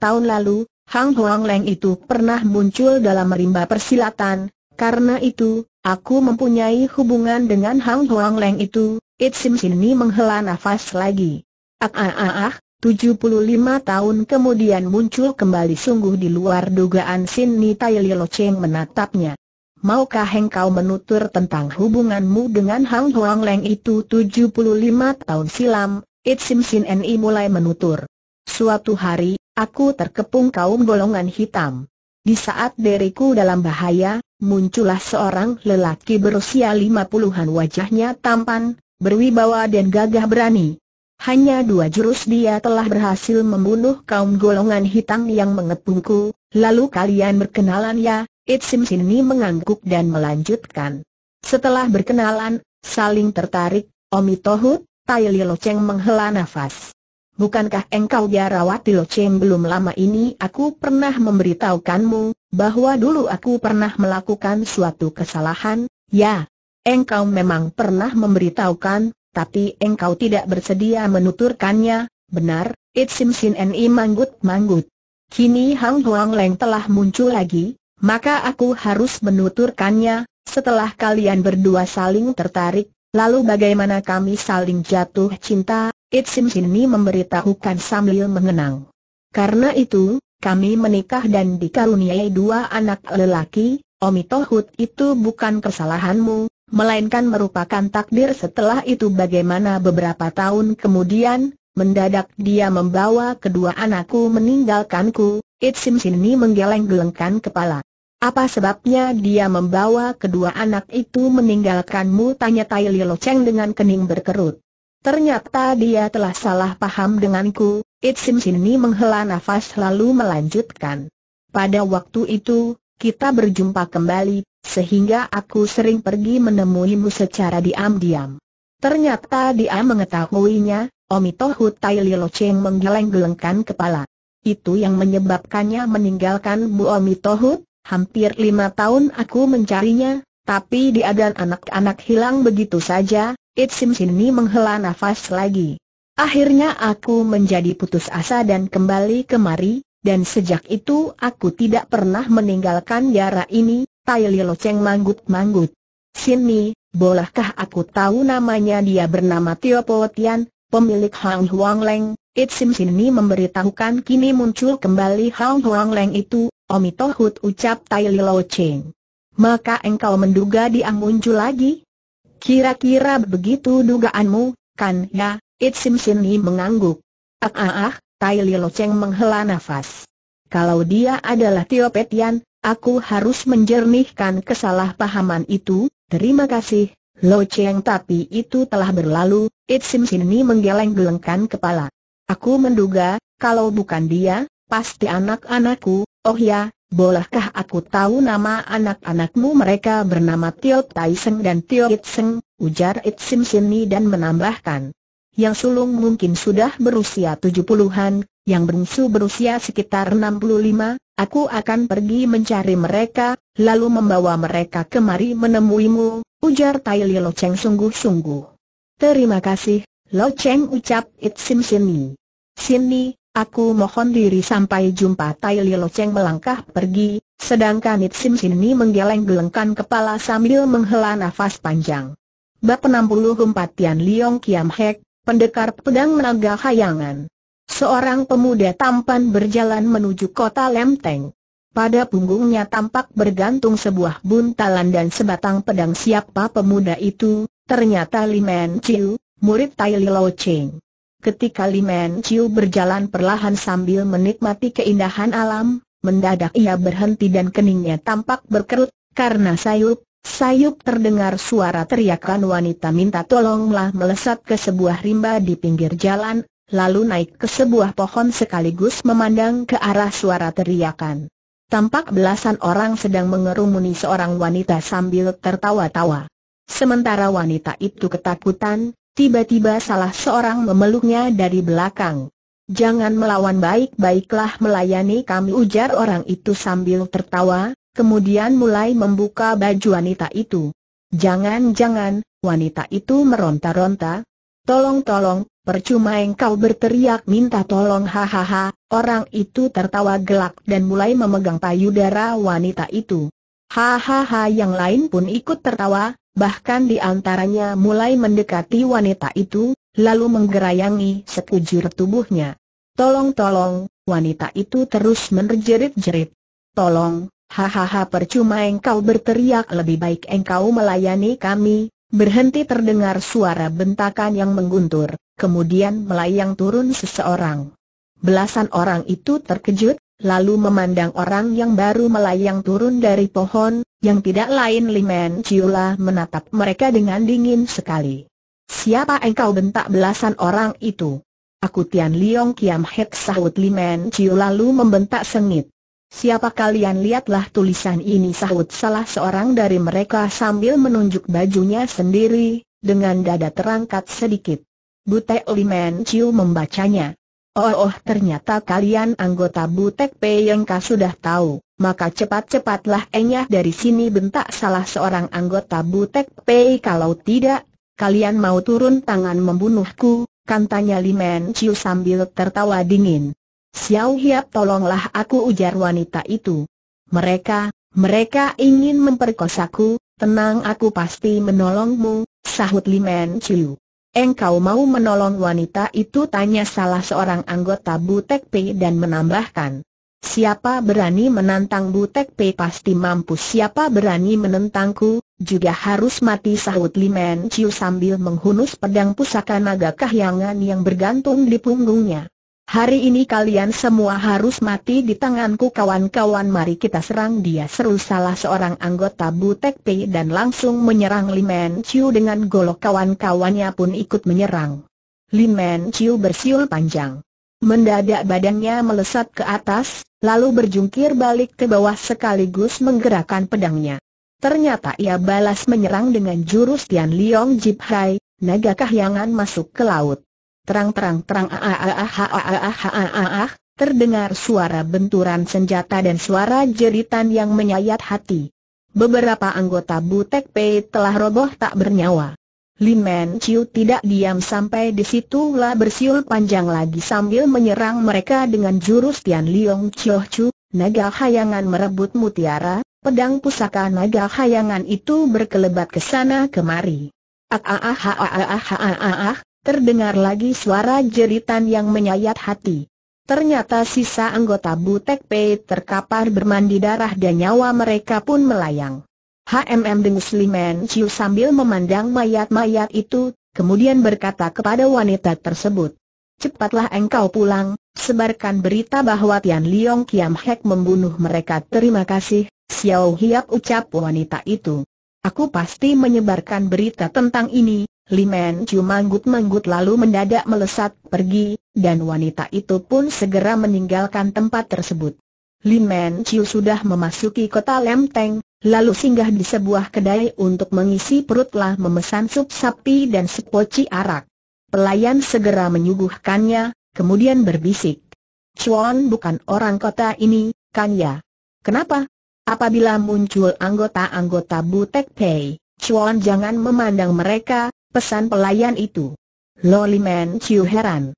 tahun lalu, Hang Huang Leng itu pernah muncul dalam rimba persilatan, karena itu, aku mempunyai hubungan dengan Hang Huang Leng itu, It Sim Sin Ni menghela nafas lagi. Ah ah ah ah, 75 tahun kemudian muncul kembali sungguh di luar dugaan Sin Li Lo Cheng menatapnya. Maukah engkau menutur tentang hubunganmu dengan Hang Huang Leng itu 75 tahun silam? It Sim Sin Ni mulai menutur. Suatu hari, aku terkepung kaum golongan hitam. Di saat diriku dalam bahaya, muncullah seorang lelaki berusia lima puluhan, wajahnya tampan, berwibawa dan gagah berani. Hanya dua jurus dia telah berhasil membunuh kaum golongan hitam yang mengepungku, lalu kalian berkenalan ya, Itsim Sini mengangguk dan melanjutkan. Setelah berkenalan, saling tertarik, Omi Tohut, Tai Lo Cheng menghela nafas. Bukankah engkau Jarawati Cheng belum lama ini aku pernah memberitahukanmu, bahwa dulu aku pernah melakukan suatu kesalahan, ya. Engkau memang pernah memberitahukan, tapi engkau tidak bersedia menuturkannya, benar, It Sim Sin Ni manggut-manggut. Kini Hang Huang Leng telah muncul lagi, maka aku harus menuturkannya, setelah kalian berdua saling tertarik, lalu bagaimana kami saling jatuh cinta, It Sim Sin Ni memberitahukan sambil mengenang. Karena itu, kami menikah dan dikaruniai dua anak lelaki, Omitohut itu bukan kesalahanmu, melainkan merupakan takdir setelah itu bagaimana beberapa tahun kemudian, mendadak dia membawa kedua anakku meninggalkanku, It Sini menggeleng-gelengkan kepala. Apa sebabnya dia membawa kedua anak itu meninggalkanmu? Tanya Tai Lo Cheng dengan kening berkerut. Ternyata dia telah salah paham denganku, It Sini menghela nafas lalu melanjutkan. Pada waktu itu, kita berjumpa kembali, sehingga aku sering pergi menemuimu secara diam-diam. Ternyata dia mengetahuinya, Omito Tai Lilo Cheng menggeleng-gelengkan kepala. Itu yang menyebabkannya meninggalkan Bu Omito hampir lima tahun aku mencarinya, tapi dia dan anak-anak hilang begitu saja, It Sim Sini menghela nafas lagi. Akhirnya aku menjadi putus asa dan kembali kemari, dan sejak itu aku tidak pernah meninggalkan daerah ini, Tai Lilo Cheng manggut-manggut. Sini, bolehkah aku tahu namanya dia bernama Tio Po Tian, pemilik Hang Huang Leng, It Sim Sini memberitahukan kini muncul kembali Hang Huang Leng itu, Omi Tohut ucap Tai Lilo Cheng. Maka engkau menduga dia muncul lagi? Kira-kira begitu dugaanmu, kan ya, It Sim Sini mengangguk. Ah ah ah, Tai Li Cheng menghela nafas. Kalau dia adalah Tio Petian, aku harus menjernihkan kesalahpahaman itu, terima kasih, Lo Cheng tapi itu telah berlalu, It Sim Sini menggeleng-gelengkan kepala. Aku menduga, kalau bukan dia, pasti anak-anakku, oh ya, bolehkah aku tahu nama anak-anakmu mereka bernama Tio Tai Seng dan Tio It Seng, ujar It Sim Sini dan menambahkan. Yang sulung mungkin sudah berusia tujuh puluhan, yang bungsu berusia sekitar enam puluh lima. aku akan pergi mencari mereka, lalu membawa mereka kemari menemuimu, ujar Tai Li Lo Cheng sungguh-sungguh. Terima kasih, Lo Cheng ucap It Sim Sini. Sini, aku mohon diri sampai jumpa Tai Li Lo Cheng melangkah pergi, sedangkan It Sim Sini menggeleng-gelengkan kepala sambil menghela nafas panjang. Bab 64 Tian Liong Kiam Hek pendekar pedang naga hayangan. Seorang pemuda tampan berjalan menuju kota Lemteng. Pada punggungnya tampak bergantung sebuah buntalan dan sebatang pedang siapa pemuda itu, ternyata Liman Chiu, murid Tai Li Lo Cheng. Ketika Liman Chiu berjalan perlahan sambil menikmati keindahan alam, mendadak ia berhenti dan keningnya tampak berkerut, karena sayup, Sayup terdengar suara teriakan wanita minta tolonglah melesat ke sebuah rimba di pinggir jalan, lalu naik ke sebuah pohon sekaligus memandang ke arah suara teriakan. Tampak belasan orang sedang mengerumuni seorang wanita sambil tertawa-tawa. Sementara wanita itu ketakutan, tiba-tiba salah seorang memeluknya dari belakang. Jangan melawan baik-baiklah melayani kami ujar orang itu sambil tertawa, kemudian mulai membuka baju wanita itu. Jangan-jangan, wanita itu meronta-ronta. Tolong-tolong, percuma engkau berteriak minta tolong hahaha, orang itu tertawa gelak dan mulai memegang payudara wanita itu. Hahaha yang lain pun ikut tertawa, bahkan di antaranya mulai mendekati wanita itu, lalu menggerayangi sekujur tubuhnya. Tolong-tolong, wanita itu terus menerjerit-jerit. Tolong, Hahaha percuma engkau berteriak lebih baik engkau melayani kami, berhenti terdengar suara bentakan yang mengguntur, kemudian melayang turun seseorang. Belasan orang itu terkejut, lalu memandang orang yang baru melayang turun dari pohon, yang tidak lain Limen Ciula menatap mereka dengan dingin sekali. Siapa engkau bentak belasan orang itu? Aku Tian Liong Kiam Hek sahut Limen Ciu lalu membentak sengit. Siapa kalian lihatlah tulisan ini sahut salah seorang dari mereka sambil menunjuk bajunya sendiri, dengan dada terangkat sedikit. Butek Limen Chiu membacanya. Oh, oh ternyata kalian anggota Butek P yang kau sudah tahu, maka cepat-cepatlah enyah dari sini bentak salah seorang anggota Butek P. kalau tidak, kalian mau turun tangan membunuhku, kantanya Limen Chiu sambil tertawa dingin. Xiao Hiap tolonglah aku ujar wanita itu. Mereka, mereka ingin memperkosaku, tenang aku pasti menolongmu, sahut Limen Chiu. Engkau mau menolong wanita itu tanya salah seorang anggota Butek P dan menambahkan. Siapa berani menantang Butek P pasti mampu. siapa berani menentangku, juga harus mati sahut Limen Chiu sambil menghunus pedang pusaka naga kahyangan yang bergantung di punggungnya. Hari ini kalian semua harus mati di tanganku kawan-kawan mari kita serang dia seru salah seorang anggota Butek P dan langsung menyerang Limen Chiu dengan golok kawan-kawannya pun ikut menyerang. Limen Chiu bersiul panjang. Mendadak badannya melesat ke atas, lalu berjungkir balik ke bawah sekaligus menggerakkan pedangnya. Ternyata ia balas menyerang dengan jurus Tian Liong Jip Hai, naga kahyangan masuk ke laut. Terang-terang-terang ah terdengar suara benturan senjata dan suara jeritan yang menyayat hati. Beberapa anggota Butek Pei telah roboh tak bernyawa. Lin Men Chiu tidak diam sampai di situ lah bersiul panjang lagi sambil menyerang mereka dengan jurus Tian Liong Chioh Chu, naga hayangan merebut mutiara, pedang pusaka naga hayangan itu berkelebat ke sana kemari. Ah ah ah ah ah ah ah ah ah terdengar lagi suara jeritan yang menyayat hati. Ternyata sisa anggota Butek P terkapar bermandi darah dan nyawa mereka pun melayang. HMM Dengus Limen Ciu sambil memandang mayat-mayat itu, kemudian berkata kepada wanita tersebut. Cepatlah engkau pulang, sebarkan berita bahwa Tian Liong Kiam Hek membunuh mereka. Terima kasih, Xiao Hiap ucap wanita itu. Aku pasti menyebarkan berita tentang ini, Limen Chu manggut-manggut lalu mendadak melesat pergi, dan wanita itu pun segera meninggalkan tempat tersebut. Limen Cium sudah memasuki kota Lemteng, lalu singgah di sebuah kedai untuk mengisi perutlah memesan sup sapi dan sepoci arak. Pelayan segera menyuguhkannya, kemudian berbisik. Chuan bukan orang kota ini, kan ya? Kenapa? Apabila muncul anggota-anggota Butek Pei, Chuan jangan memandang mereka, pesan pelayan itu. Loliman Chiu heran.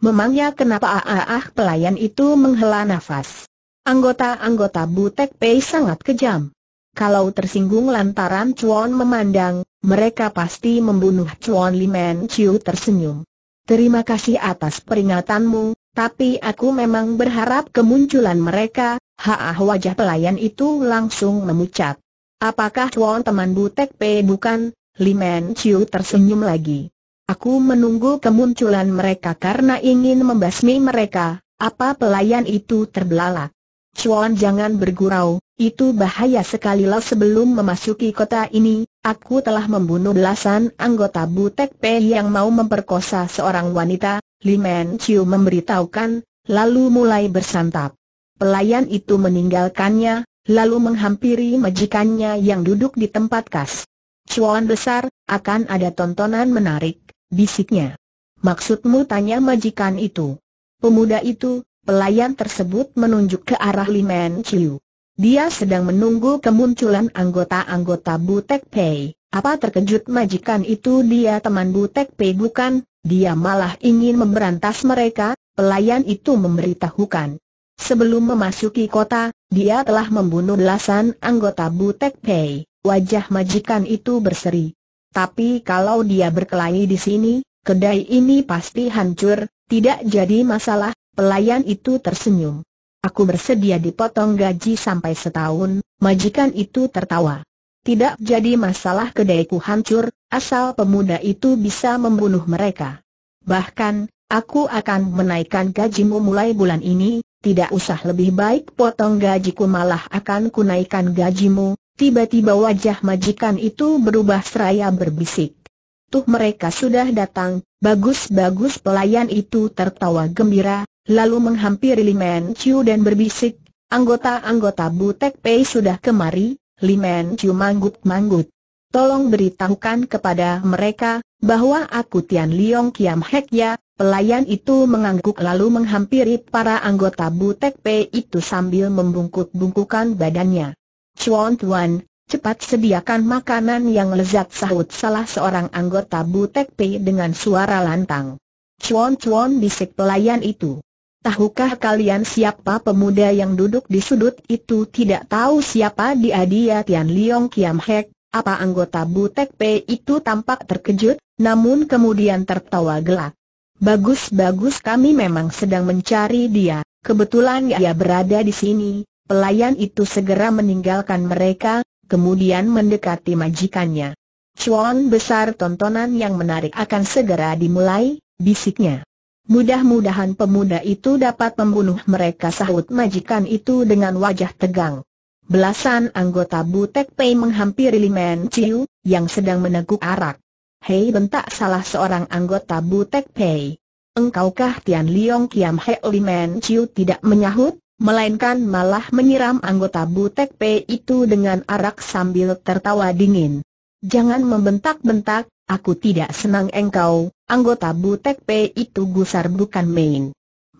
Memangnya kenapa ah, ah, ah pelayan itu menghela nafas? Anggota-anggota Butek Pei sangat kejam. Kalau tersinggung lantaran Chuan memandang, mereka pasti membunuh Chuan Liman Chiu tersenyum. Terima kasih atas peringatanmu, tapi aku memang berharap kemunculan mereka, haah wajah pelayan itu langsung memucat. Apakah Chuan teman Butek P bukan? Limen Chiu tersenyum lagi. Aku menunggu kemunculan mereka karena ingin membasmi mereka, apa pelayan itu terbelalak. Chuan jangan bergurau, itu bahaya sekali lah sebelum memasuki kota ini, aku telah membunuh belasan anggota Butek P yang mau memperkosa seorang wanita, Limen Chiu memberitahukan, lalu mulai bersantap. Pelayan itu meninggalkannya, lalu menghampiri majikannya yang duduk di tempat kas. Cuan besar, akan ada tontonan menarik, bisiknya. Maksudmu tanya majikan itu. Pemuda itu, pelayan tersebut menunjuk ke arah Limen Chiu. Dia sedang menunggu kemunculan anggota-anggota Butek Pei. Apa terkejut majikan itu dia teman Butek Pei bukan? Dia malah ingin memberantas mereka, pelayan itu memberitahukan. Sebelum memasuki kota, dia telah membunuh belasan anggota Butek Pei. Wajah majikan itu berseri. Tapi kalau dia berkelahi di sini, kedai ini pasti hancur, tidak jadi masalah, pelayan itu tersenyum. Aku bersedia dipotong gaji sampai setahun, majikan itu tertawa. Tidak jadi masalah kedaiku hancur, asal pemuda itu bisa membunuh mereka. Bahkan, aku akan menaikkan gajimu mulai bulan ini, tidak usah lebih baik potong gajiku malah akan kunaikan gajimu, Tiba-tiba wajah majikan itu berubah seraya berbisik. Tuh mereka sudah datang, bagus-bagus pelayan itu tertawa gembira, lalu menghampiri Limen Chiu dan berbisik, anggota-anggota Butek Pei sudah kemari, Limen Chiu manggut-manggut. Tolong beritahukan kepada mereka, bahwa aku Tian Liong Kiam Hek ya, pelayan itu mengangguk lalu menghampiri para anggota Butek Pei itu sambil membungkuk-bungkukan badannya. Chuan Tuan, cepat sediakan makanan yang lezat sahut salah seorang anggota Butek P dengan suara lantang. Chuan Tuan bisik pelayan itu. Tahukah kalian siapa pemuda yang duduk di sudut itu tidak tahu siapa dia dia Tian Liong Kiam Hek, apa anggota Butek P itu tampak terkejut, namun kemudian tertawa gelak. Bagus-bagus kami memang sedang mencari dia, kebetulan ia berada di sini, Pelayan itu segera meninggalkan mereka, kemudian mendekati majikannya. Cuan besar tontonan yang menarik akan segera dimulai, bisiknya. Mudah-mudahan pemuda itu dapat membunuh mereka sahut majikan itu dengan wajah tegang. Belasan anggota Butek Pei menghampiri Liman Chiu, yang sedang meneguk arak. Hei bentak salah seorang anggota Butek Pei. Engkaukah Tian Liong Kiam He Liman Chiu tidak menyahut, melainkan malah menyiram anggota Butek P itu dengan arak sambil tertawa dingin. Jangan membentak-bentak, aku tidak senang engkau, anggota Butek P itu gusar bukan main.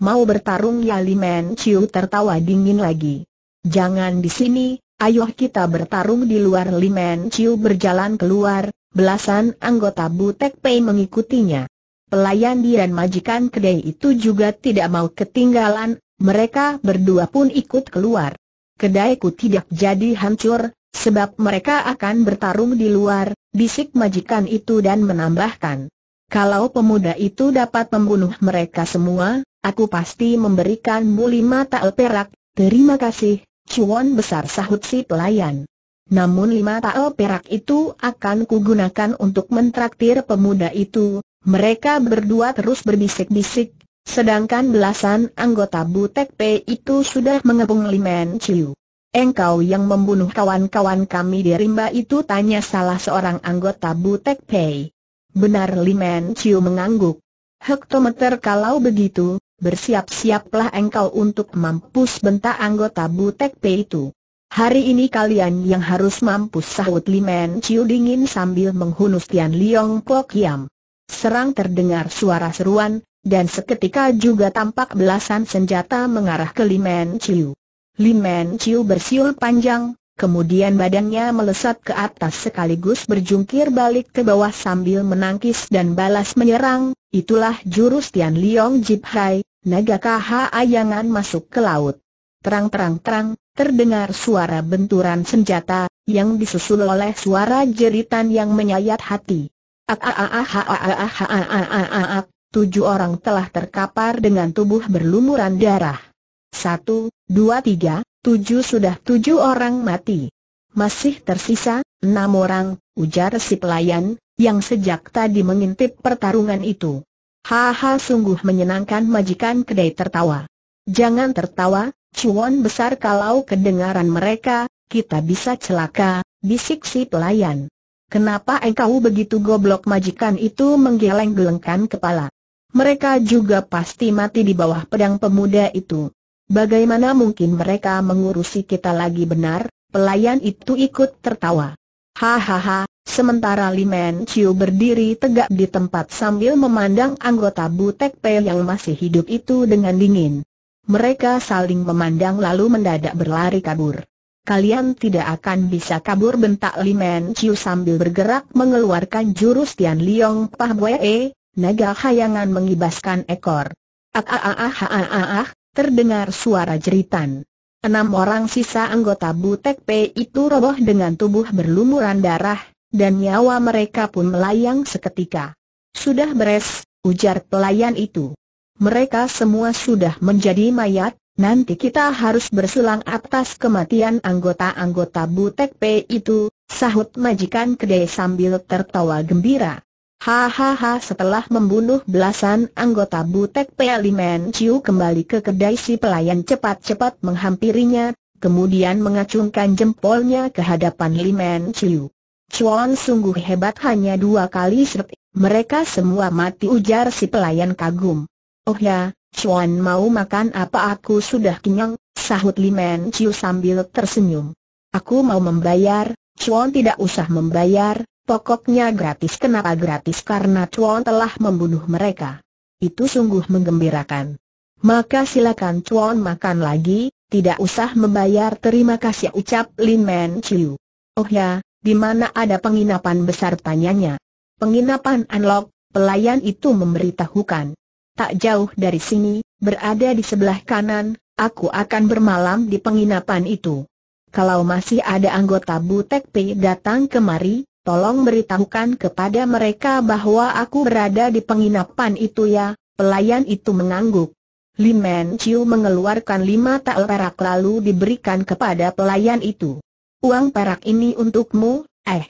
Mau bertarung ya Men Chiu tertawa dingin lagi. Jangan di sini, ayo kita bertarung di luar Men Chiu berjalan keluar, belasan anggota Butek P mengikutinya. Pelayan dan majikan kedai itu juga tidak mau ketinggalan, mereka berdua pun ikut keluar. Kedaiku tidak jadi hancur, sebab mereka akan bertarung di luar, bisik majikan itu dan menambahkan. Kalau pemuda itu dapat membunuh mereka semua, aku pasti memberikanmu lima tael perak, terima kasih, cuan besar sahut si pelayan. Namun lima tael perak itu akan kugunakan untuk mentraktir pemuda itu, mereka berdua terus berbisik-bisik, Sedangkan belasan anggota Butek P itu sudah mengepung Limen Chiu. Engkau yang membunuh kawan-kawan kami di rimba itu tanya salah seorang anggota Butek P. Benar Limen Chiu mengangguk. Hektometer kalau begitu, bersiap-siaplah engkau untuk mampus bentak anggota Butek P itu. Hari ini kalian yang harus mampus sahut Limen Chiu dingin sambil menghunus Tian Liong Po Kiam. Serang terdengar suara seruan, dan seketika juga tampak belasan senjata mengarah ke Limen Chiu. Limen Chiu bersiul panjang, kemudian badannya melesat ke atas sekaligus berjungkir balik ke bawah sambil menangkis dan balas menyerang, itulah jurus Tian Liong Jip Hai, naga KH ayangan masuk ke laut. Terang-terang-terang, terdengar suara benturan senjata, yang disusul oleh suara jeritan yang menyayat hati. Ak ak ak ak ak ak ak ak ak ak tujuh orang telah terkapar dengan tubuh berlumuran darah. Satu, dua tiga, tujuh sudah tujuh orang mati. Masih tersisa, enam orang, ujar si pelayan, yang sejak tadi mengintip pertarungan itu. Haha sungguh menyenangkan majikan kedai tertawa. Jangan tertawa, cuan besar kalau kedengaran mereka, kita bisa celaka, bisik si pelayan. Kenapa engkau begitu goblok majikan itu menggeleng-gelengkan kepala? mereka juga pasti mati di bawah pedang pemuda itu. Bagaimana mungkin mereka mengurusi kita lagi benar? Pelayan itu ikut tertawa. Hahaha, sementara Limen Chiu berdiri tegak di tempat sambil memandang anggota Butek Pe yang masih hidup itu dengan dingin. Mereka saling memandang lalu mendadak berlari kabur. Kalian tidak akan bisa kabur bentak Limen Chiu sambil bergerak mengeluarkan jurus Tian Liong Pah Wee, naga hayangan mengibaskan ekor. Ah, ah ah ah ah ah ah, terdengar suara jeritan. Enam orang sisa anggota Butek P itu roboh dengan tubuh berlumuran darah, dan nyawa mereka pun melayang seketika. Sudah beres, ujar pelayan itu. Mereka semua sudah menjadi mayat, nanti kita harus berselang atas kematian anggota-anggota Butek P itu, sahut majikan kedai sambil tertawa gembira. Hahaha setelah membunuh belasan anggota Butek Pelimen Ciu kembali ke kedai si pelayan cepat-cepat menghampirinya, kemudian mengacungkan jempolnya ke hadapan Limen Ciu. Chuan sungguh hebat hanya dua kali seret, mereka semua mati ujar si pelayan kagum. Oh ya, Chuan mau makan apa aku sudah kenyang, sahut Limen Ciu sambil tersenyum. Aku mau membayar, Chuan tidak usah membayar, Pokoknya gratis kenapa gratis karena Chuan telah membunuh mereka. Itu sungguh menggembirakan. Maka silakan Chuan makan lagi, tidak usah membayar terima kasih ucap Lin Man Chiu. Oh ya, di mana ada penginapan besar tanyanya. Penginapan Unlock, pelayan itu memberitahukan. Tak jauh dari sini, berada di sebelah kanan, aku akan bermalam di penginapan itu. Kalau masih ada anggota Butek P datang kemari, tolong beritahukan kepada mereka bahwa aku berada di penginapan itu ya, pelayan itu mengangguk. Limen Chiu mengeluarkan lima tael perak lalu diberikan kepada pelayan itu. Uang perak ini untukmu, eh.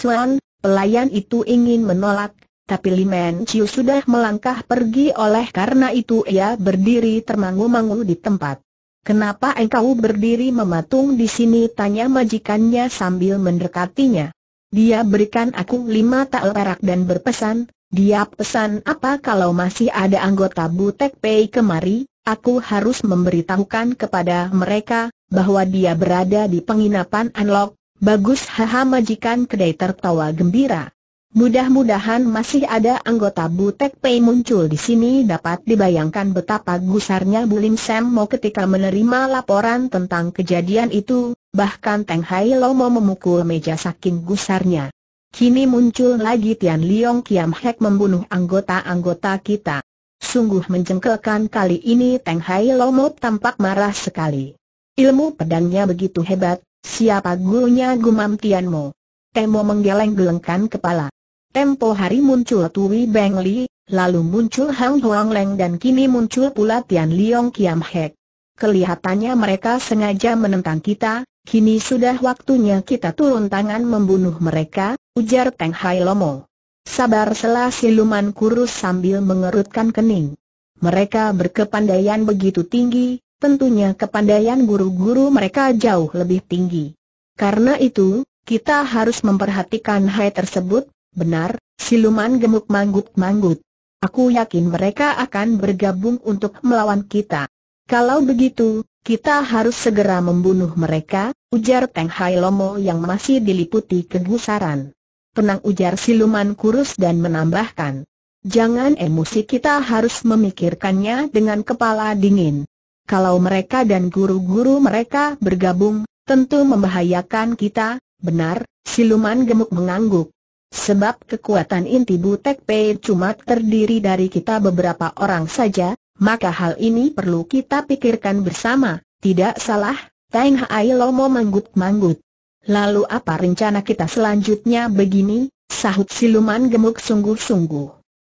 Cuan, pelayan itu ingin menolak, tapi Limen Chiu sudah melangkah pergi oleh karena itu ia berdiri termangu-mangu di tempat. Kenapa engkau berdiri mematung di sini? Tanya majikannya sambil mendekatinya. Dia berikan aku lima tael perak dan berpesan, dia pesan apa kalau masih ada anggota Butek Pei kemari, aku harus memberitahukan kepada mereka, bahwa dia berada di penginapan Anlok, bagus haha majikan kedai tertawa gembira. Mudah-mudahan masih ada anggota Butek Pei muncul di sini dapat dibayangkan betapa gusarnya Bulim Sam Mo ketika menerima laporan tentang kejadian itu, bahkan Teng Hai Lo mau memukul meja saking gusarnya. Kini muncul lagi Tian Liong Kiam Hek membunuh anggota-anggota kita. Sungguh menjengkelkan kali ini Teng Hai Lo Mo tampak marah sekali. Ilmu pedangnya begitu hebat, siapa gurunya gumam Tian Mo? Temo menggeleng-gelengkan kepala. Tempo hari muncul Tui Beng Li, lalu muncul Hang Huang Leng dan kini muncul pula Tian Liong Kiam Hek. Kelihatannya mereka sengaja menentang kita, kini sudah waktunya kita turun tangan membunuh mereka, ujar Teng Hai Lomo. Sabar selah siluman kurus sambil mengerutkan kening. Mereka berkepandaian begitu tinggi, tentunya kepandaian guru-guru mereka jauh lebih tinggi. Karena itu, kita harus memperhatikan hai tersebut, Benar, siluman gemuk manggut-manggut. Aku yakin mereka akan bergabung untuk melawan kita. Kalau begitu, kita harus segera membunuh mereka, ujar Teng Hai Lomo yang masih diliputi kegusaran. Tenang ujar siluman kurus dan menambahkan. Jangan emosi kita harus memikirkannya dengan kepala dingin. Kalau mereka dan guru-guru mereka bergabung, tentu membahayakan kita, benar, siluman gemuk mengangguk. Sebab kekuatan inti Butek Pei cuma terdiri dari kita beberapa orang saja, maka hal ini perlu kita pikirkan bersama, tidak salah, Teng Hai Lomo manggut-manggut. Lalu apa rencana kita selanjutnya begini, sahut siluman gemuk sungguh-sungguh.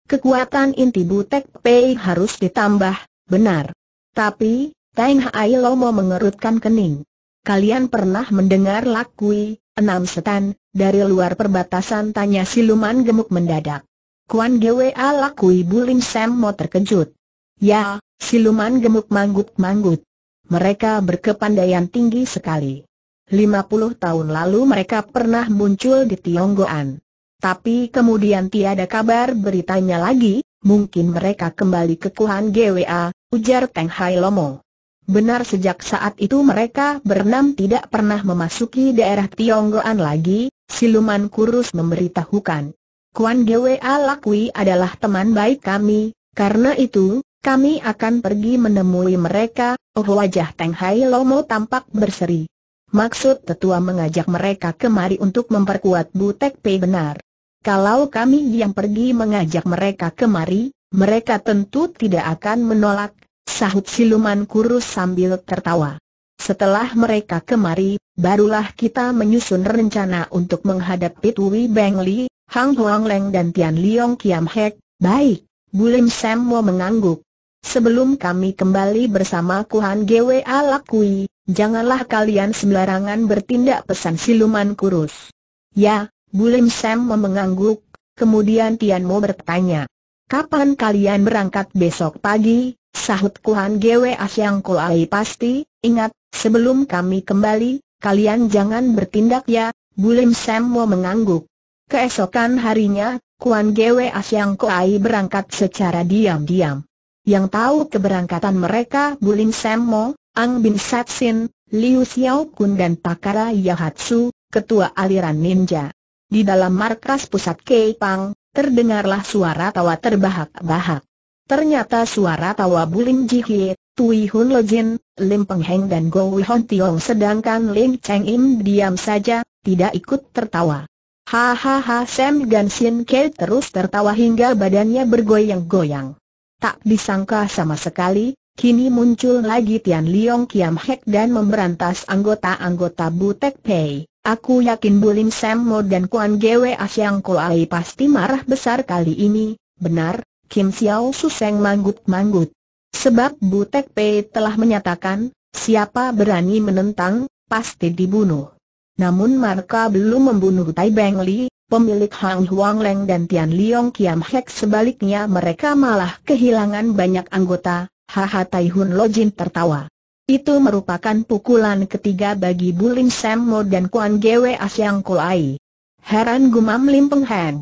Kekuatan inti Butek Pei harus ditambah, benar. Tapi, Teng Hai Lomo mengerutkan kening. Kalian pernah mendengar Lakui, Enam setan, dari luar perbatasan tanya siluman gemuk mendadak. Kuan Gwa lakui bulim Sam mau terkejut. Ya, siluman gemuk manggut-manggut. Mereka berkepandaian tinggi sekali. Lima puluh tahun lalu mereka pernah muncul di Tionggoan. Tapi kemudian tiada kabar beritanya lagi, mungkin mereka kembali ke Kuan Gwa, ujar Teng Hai Lomo. Benar sejak saat itu mereka berenam tidak pernah memasuki daerah Tionggoan lagi, siluman kurus memberitahukan. Kuan Gwa Lakwi adalah teman baik kami, karena itu, kami akan pergi menemui mereka, oh wajah Teng Hai Lomo tampak berseri. Maksud tetua mengajak mereka kemari untuk memperkuat Butek Pei benar. Kalau kami yang pergi mengajak mereka kemari, mereka tentu tidak akan menolak, Sahut siluman kurus sambil tertawa. Setelah mereka kemari, barulah kita menyusun rencana untuk menghadapi Tui Beng Li, Hang Huang Leng dan Tian Liong Kiam Hek. Baik, Bulim Sam Mo mengangguk. Sebelum kami kembali bersama Kuhan Gwe Alakui, janganlah kalian sembarangan bertindak pesan siluman kurus. Ya, Bulim Sam Mo mengangguk, kemudian Tian Mo bertanya. Kapan kalian berangkat besok pagi? Sahut Kuan Gwe Asyang Kulai pasti, ingat, sebelum kami kembali, kalian jangan bertindak ya, Bulim Sam mengangguk. Keesokan harinya, Kuan Gwe Asyang Koai berangkat secara diam-diam. Yang tahu keberangkatan mereka Bulim Sam Ang Bin Satsin, Liu Xiao Kun dan Takara Yahatsu, ketua aliran ninja. Di dalam markas pusat Keipang, terdengarlah suara tawa terbahak-bahak. Ternyata suara tawa Bulim Jihye, Tui Hun Jin, Lim Peng Heng dan Go Hon Tiong sedangkan Lim Cheng Im diam saja, tidak ikut tertawa. Hahaha Sam Gansin Ke terus tertawa hingga badannya bergoyang-goyang. Tak disangka sama sekali, kini muncul lagi Tian Liong Kiam Hek dan memberantas anggota-anggota Butek Pei. Aku yakin Bulim Sam Mo dan Kuan Gwe Asyang Koai pasti marah besar kali ini, benar, Kim Xiao Suseng manggut-manggut. Sebab Butek Pei telah menyatakan, siapa berani menentang, pasti dibunuh. Namun mereka belum membunuh Tai Beng Li, pemilik Hang Huang Leng dan Tian Liong Kiam Hek sebaliknya mereka malah kehilangan banyak anggota, haha Tai Hun Lo Jin tertawa. Itu merupakan pukulan ketiga bagi Bulim Sam Mo dan Kuan Gwe Asyang Kulai. Heran gumam Lim Peng Heng.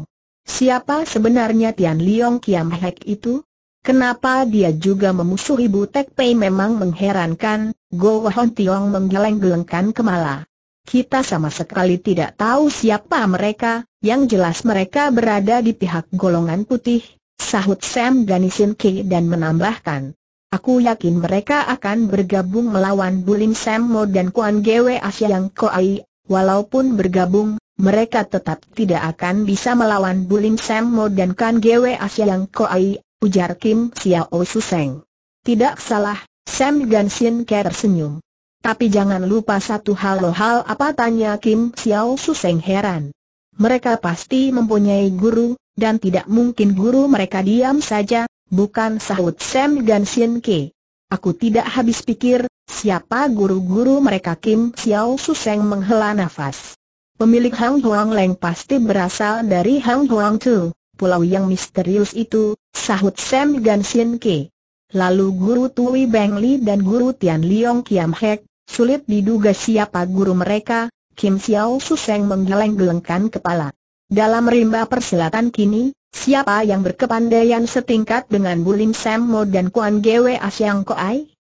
Siapa sebenarnya Tian Liong Kiam Hek itu? Kenapa dia juga memusuhi Bu Tek Pei memang mengherankan, Go Wahon Tiong menggeleng-gelengkan kemala. Kita sama sekali tidak tahu siapa mereka, yang jelas mereka berada di pihak golongan putih, sahut Sam Ganisin Ki dan menambahkan. Aku yakin mereka akan bergabung melawan Bulim Sam Mo dan Kuan Gwe Asia yang Koai, walaupun bergabung, mereka tetap tidak akan bisa melawan Bulim Mo dan Kan Gwe Asia yang Koai, ujar Kim Xiao Su Seng. Tidak salah, Sam dan Sin Ke tersenyum. Tapi jangan lupa satu hal loh hal apa tanya Kim Xiao Su Seng heran. Mereka pasti mempunyai guru, dan tidak mungkin guru mereka diam saja, bukan sahut Sam dan Sin Ke. Aku tidak habis pikir, siapa guru-guru mereka Kim Xiao Su Seng menghela nafas. Pemilik Hang Huang Leng pasti berasal dari Hang Huang Tu, pulau yang misterius itu, sahut Sam Gan Sin Ke. Lalu Guru Tui Beng Li dan Guru Tian Liong Kiam Hek, sulit diduga siapa guru mereka, Kim Xiao Suseng menggeleng-gelengkan kepala. Dalam rimba persilatan kini, siapa yang berkepandaian setingkat dengan Bulim Sam Mo dan Kuan Gwe Asyang Koai?